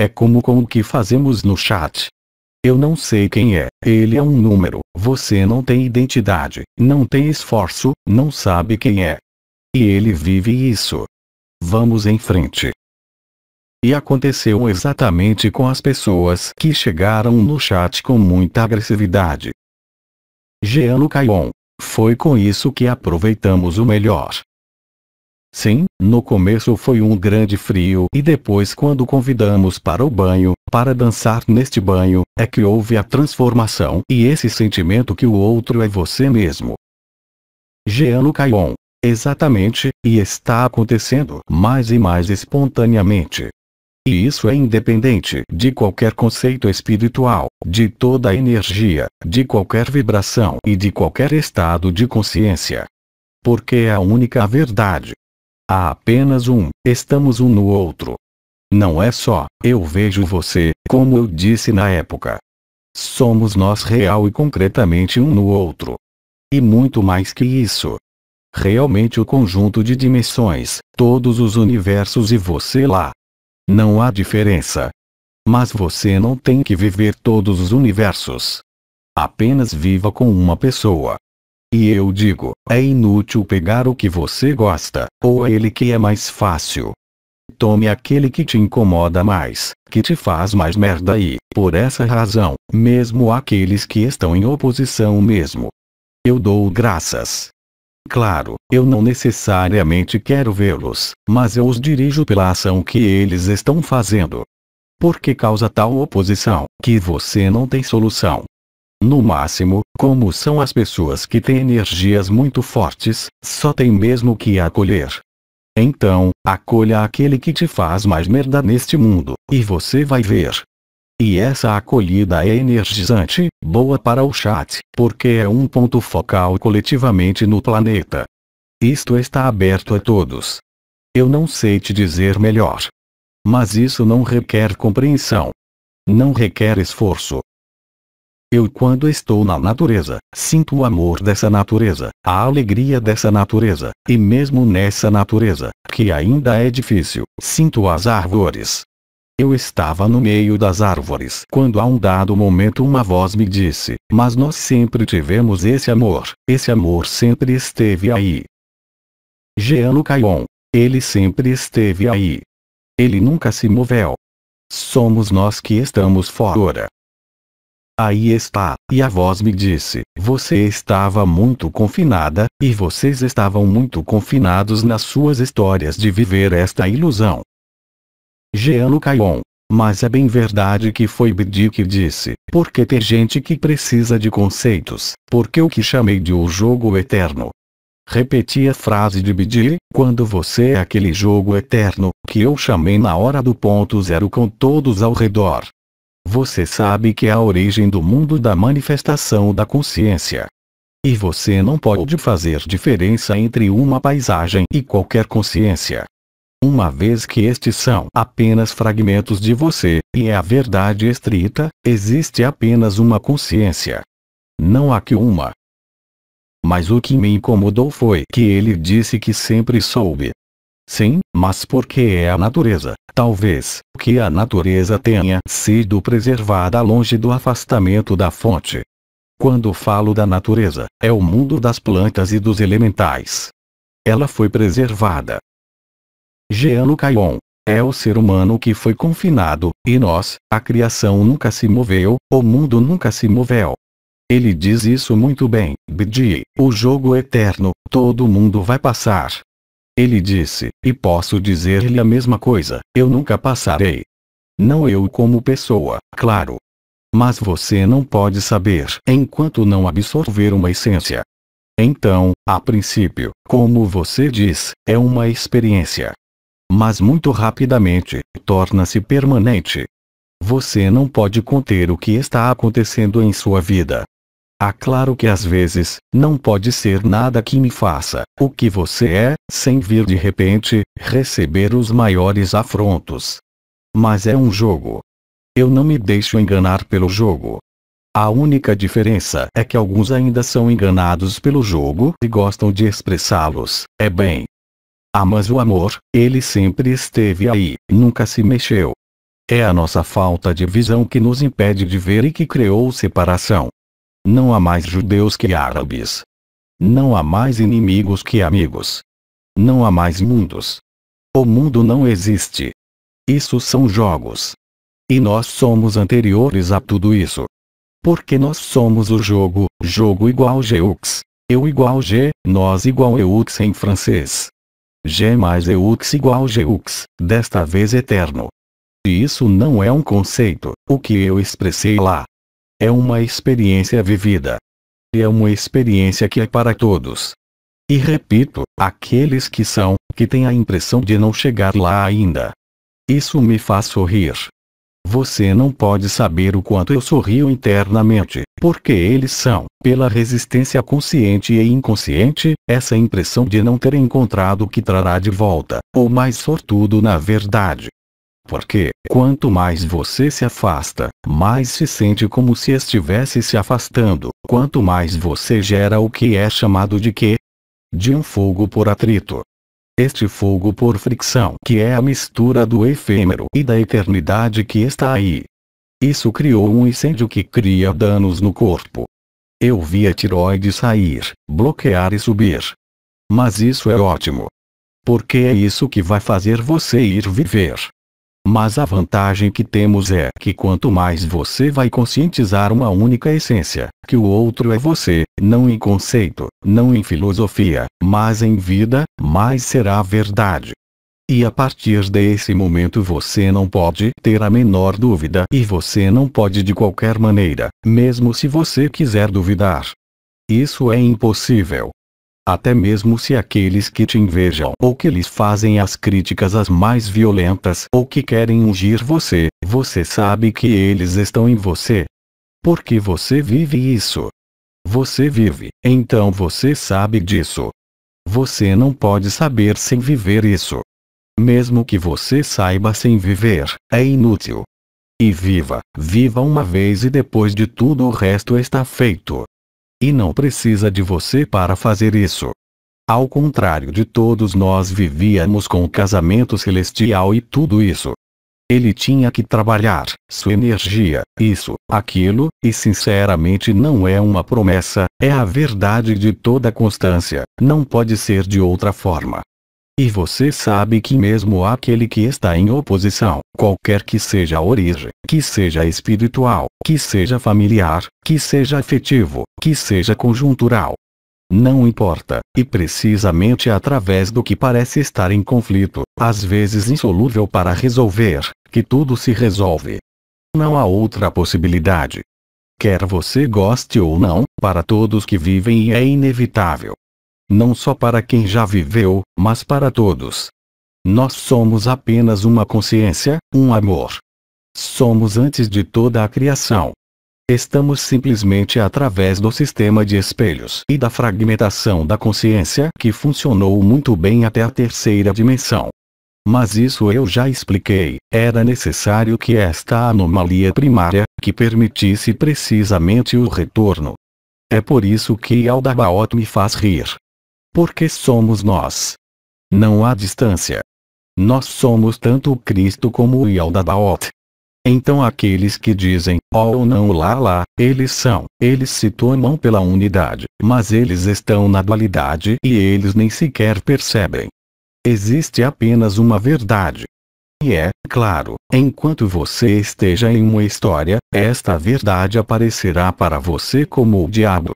É como com o que fazemos no chat. Eu não sei quem é, ele é um número, você não tem identidade, não tem esforço, não sabe quem é. E ele vive isso. Vamos em frente. E aconteceu exatamente com as pessoas que chegaram no chat com muita agressividade. Jeano Caion. Foi com isso que aproveitamos o melhor. Sim, no começo foi um grande frio e depois quando convidamos para o banho, para dançar neste banho, é que houve a transformação e esse sentimento que o outro é você mesmo. Jean Caion. Exatamente, e está acontecendo mais e mais espontaneamente. E isso é independente de qualquer conceito espiritual, de toda energia, de qualquer vibração e de qualquer estado de consciência. Porque é a única verdade. Há apenas um, estamos um no outro. Não é só, eu vejo você, como eu disse na época. Somos nós real e concretamente um no outro. E muito mais que isso. Realmente o conjunto de dimensões, todos os universos e você lá. Não há diferença. Mas você não tem que viver todos os universos. Apenas viva com uma pessoa. E eu digo, é inútil pegar o que você gosta, ou é ele que é mais fácil. Tome aquele que te incomoda mais, que te faz mais merda e, por essa razão, mesmo aqueles que estão em oposição mesmo. Eu dou graças. Claro, eu não necessariamente quero vê-los, mas eu os dirijo pela ação que eles estão fazendo. Porque causa tal oposição, que você não tem solução, no máximo, como são as pessoas que têm energias muito fortes, só tem mesmo que acolher. Então, acolha aquele que te faz mais merda neste mundo, e você vai ver. E essa acolhida é energizante, boa para o chat, porque é um ponto focal coletivamente no planeta. Isto está aberto a todos. Eu não sei te dizer melhor. Mas isso não requer compreensão. Não requer esforço, eu quando estou na natureza, sinto o amor dessa natureza, a alegria dessa natureza, e mesmo nessa natureza, que ainda é difícil, sinto as árvores. Eu estava no meio das árvores quando a um dado momento uma voz me disse, mas nós sempre tivemos esse amor, esse amor sempre esteve aí. Jean Caion. Ele sempre esteve aí. Ele nunca se moveu. Somos nós que estamos fora. Aí está, e a voz me disse, você estava muito confinada, e vocês estavam muito confinados nas suas histórias de viver esta ilusão. Geano Caion. Mas é bem verdade que foi Bidi que disse, porque tem gente que precisa de conceitos, porque o que chamei de o jogo eterno. Repeti a frase de Bidi, quando você é aquele jogo eterno, que eu chamei na hora do ponto zero com todos ao redor, você sabe que é a origem do mundo da manifestação da consciência. E você não pode fazer diferença entre uma paisagem e qualquer consciência. Uma vez que estes são apenas fragmentos de você, e é a verdade estrita, existe apenas uma consciência. Não há que uma. Mas o que me incomodou foi que ele disse que sempre soube Sim, mas porque é a natureza, talvez, que a natureza tenha sido preservada longe do afastamento da fonte. Quando falo da natureza, é o mundo das plantas e dos elementais. Ela foi preservada. Jean Caion. É o ser humano que foi confinado, e nós, a criação nunca se moveu, o mundo nunca se moveu. Ele diz isso muito bem, Bidi, o jogo eterno, todo mundo vai passar, ele disse, e posso dizer-lhe a mesma coisa, eu nunca passarei. Não eu como pessoa, claro. Mas você não pode saber enquanto não absorver uma essência. Então, a princípio, como você diz, é uma experiência. Mas muito rapidamente, torna-se permanente. Você não pode conter o que está acontecendo em sua vida, ah, claro que às vezes, não pode ser nada que me faça, o que você é, sem vir de repente, receber os maiores afrontos. Mas é um jogo. Eu não me deixo enganar pelo jogo. A única diferença é que alguns ainda são enganados pelo jogo e gostam de expressá-los, é bem. Ah, mas o amor, ele sempre esteve aí, nunca se mexeu. É a nossa falta de visão que nos impede de ver e que criou separação. Não há mais judeus que árabes. Não há mais inimigos que amigos. Não há mais mundos. O mundo não existe. Isso são jogos. E nós somos anteriores a tudo isso. Porque nós somos o jogo, jogo igual Gux, eu igual G, nós igual Eux em francês. G mais Eux igual Gux. desta vez eterno. E isso não é um conceito, o que eu expressei lá. É uma experiência vivida. É uma experiência que é para todos. E repito, aqueles que são, que têm a impressão de não chegar lá ainda. Isso me faz sorrir. Você não pode saber o quanto eu sorrio internamente, porque eles são, pela resistência consciente e inconsciente, essa impressão de não ter encontrado o que trará de volta, ou mais sortudo na verdade, porque, quanto mais você se afasta, mais se sente como se estivesse se afastando, quanto mais você gera o que é chamado de quê? De um fogo por atrito. Este fogo por fricção, que é a mistura do efêmero e da eternidade que está aí. Isso criou um incêndio que cria danos no corpo. Eu vi a tiroide sair, bloquear e subir. Mas isso é ótimo. Porque é isso que vai fazer você ir viver. Mas a vantagem que temos é que quanto mais você vai conscientizar uma única essência, que o outro é você, não em conceito, não em filosofia, mas em vida, mais será verdade. E a partir desse momento você não pode ter a menor dúvida e você não pode de qualquer maneira, mesmo se você quiser duvidar. Isso é impossível até mesmo se aqueles que te invejam ou que lhes fazem as críticas as mais violentas ou que querem ungir você, você sabe que eles estão em você. Porque você vive isso. Você vive, então você sabe disso. Você não pode saber sem viver isso. Mesmo que você saiba sem viver, é inútil. E viva, viva uma vez e depois de tudo o resto está feito. E não precisa de você para fazer isso. Ao contrário de todos nós vivíamos com o casamento celestial e tudo isso. Ele tinha que trabalhar, sua energia, isso, aquilo, e sinceramente não é uma promessa, é a verdade de toda constância, não pode ser de outra forma. E você sabe que mesmo aquele que está em oposição, qualquer que seja a origem, que seja espiritual, que seja familiar, que seja afetivo, que seja conjuntural, não importa, e precisamente através do que parece estar em conflito, às vezes insolúvel para resolver, que tudo se resolve. Não há outra possibilidade. Quer você goste ou não, para todos que vivem é inevitável não só para quem já viveu, mas para todos. Nós somos apenas uma consciência, um amor. Somos antes de toda a criação. Estamos simplesmente através do sistema de espelhos e da fragmentação da consciência que funcionou muito bem até a terceira dimensão. Mas isso eu já expliquei, era necessário que esta anomalia primária, que permitisse precisamente o retorno. É por isso que Aldabaoth me faz rir porque somos nós. Não há distância. Nós somos tanto o Cristo como o Yaldabaoth. Então aqueles que dizem, ou oh, não lá lá, eles são, eles se tomam pela unidade, mas eles estão na dualidade e eles nem sequer percebem. Existe apenas uma verdade. E é, claro, enquanto você esteja em uma história, esta verdade aparecerá para você como o diabo.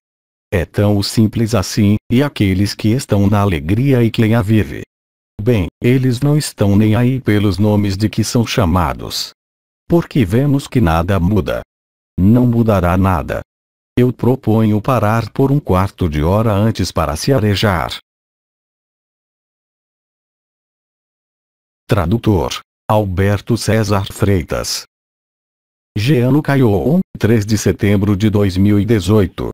É tão simples assim, e aqueles que estão na alegria e quem a vive. Bem, eles não estão nem aí pelos nomes de que são chamados. Porque vemos que nada muda. Não mudará nada. Eu proponho parar por um quarto de hora antes para se arejar. Tradutor. Alberto César Freitas. Geano Caion, 3 de setembro de 2018.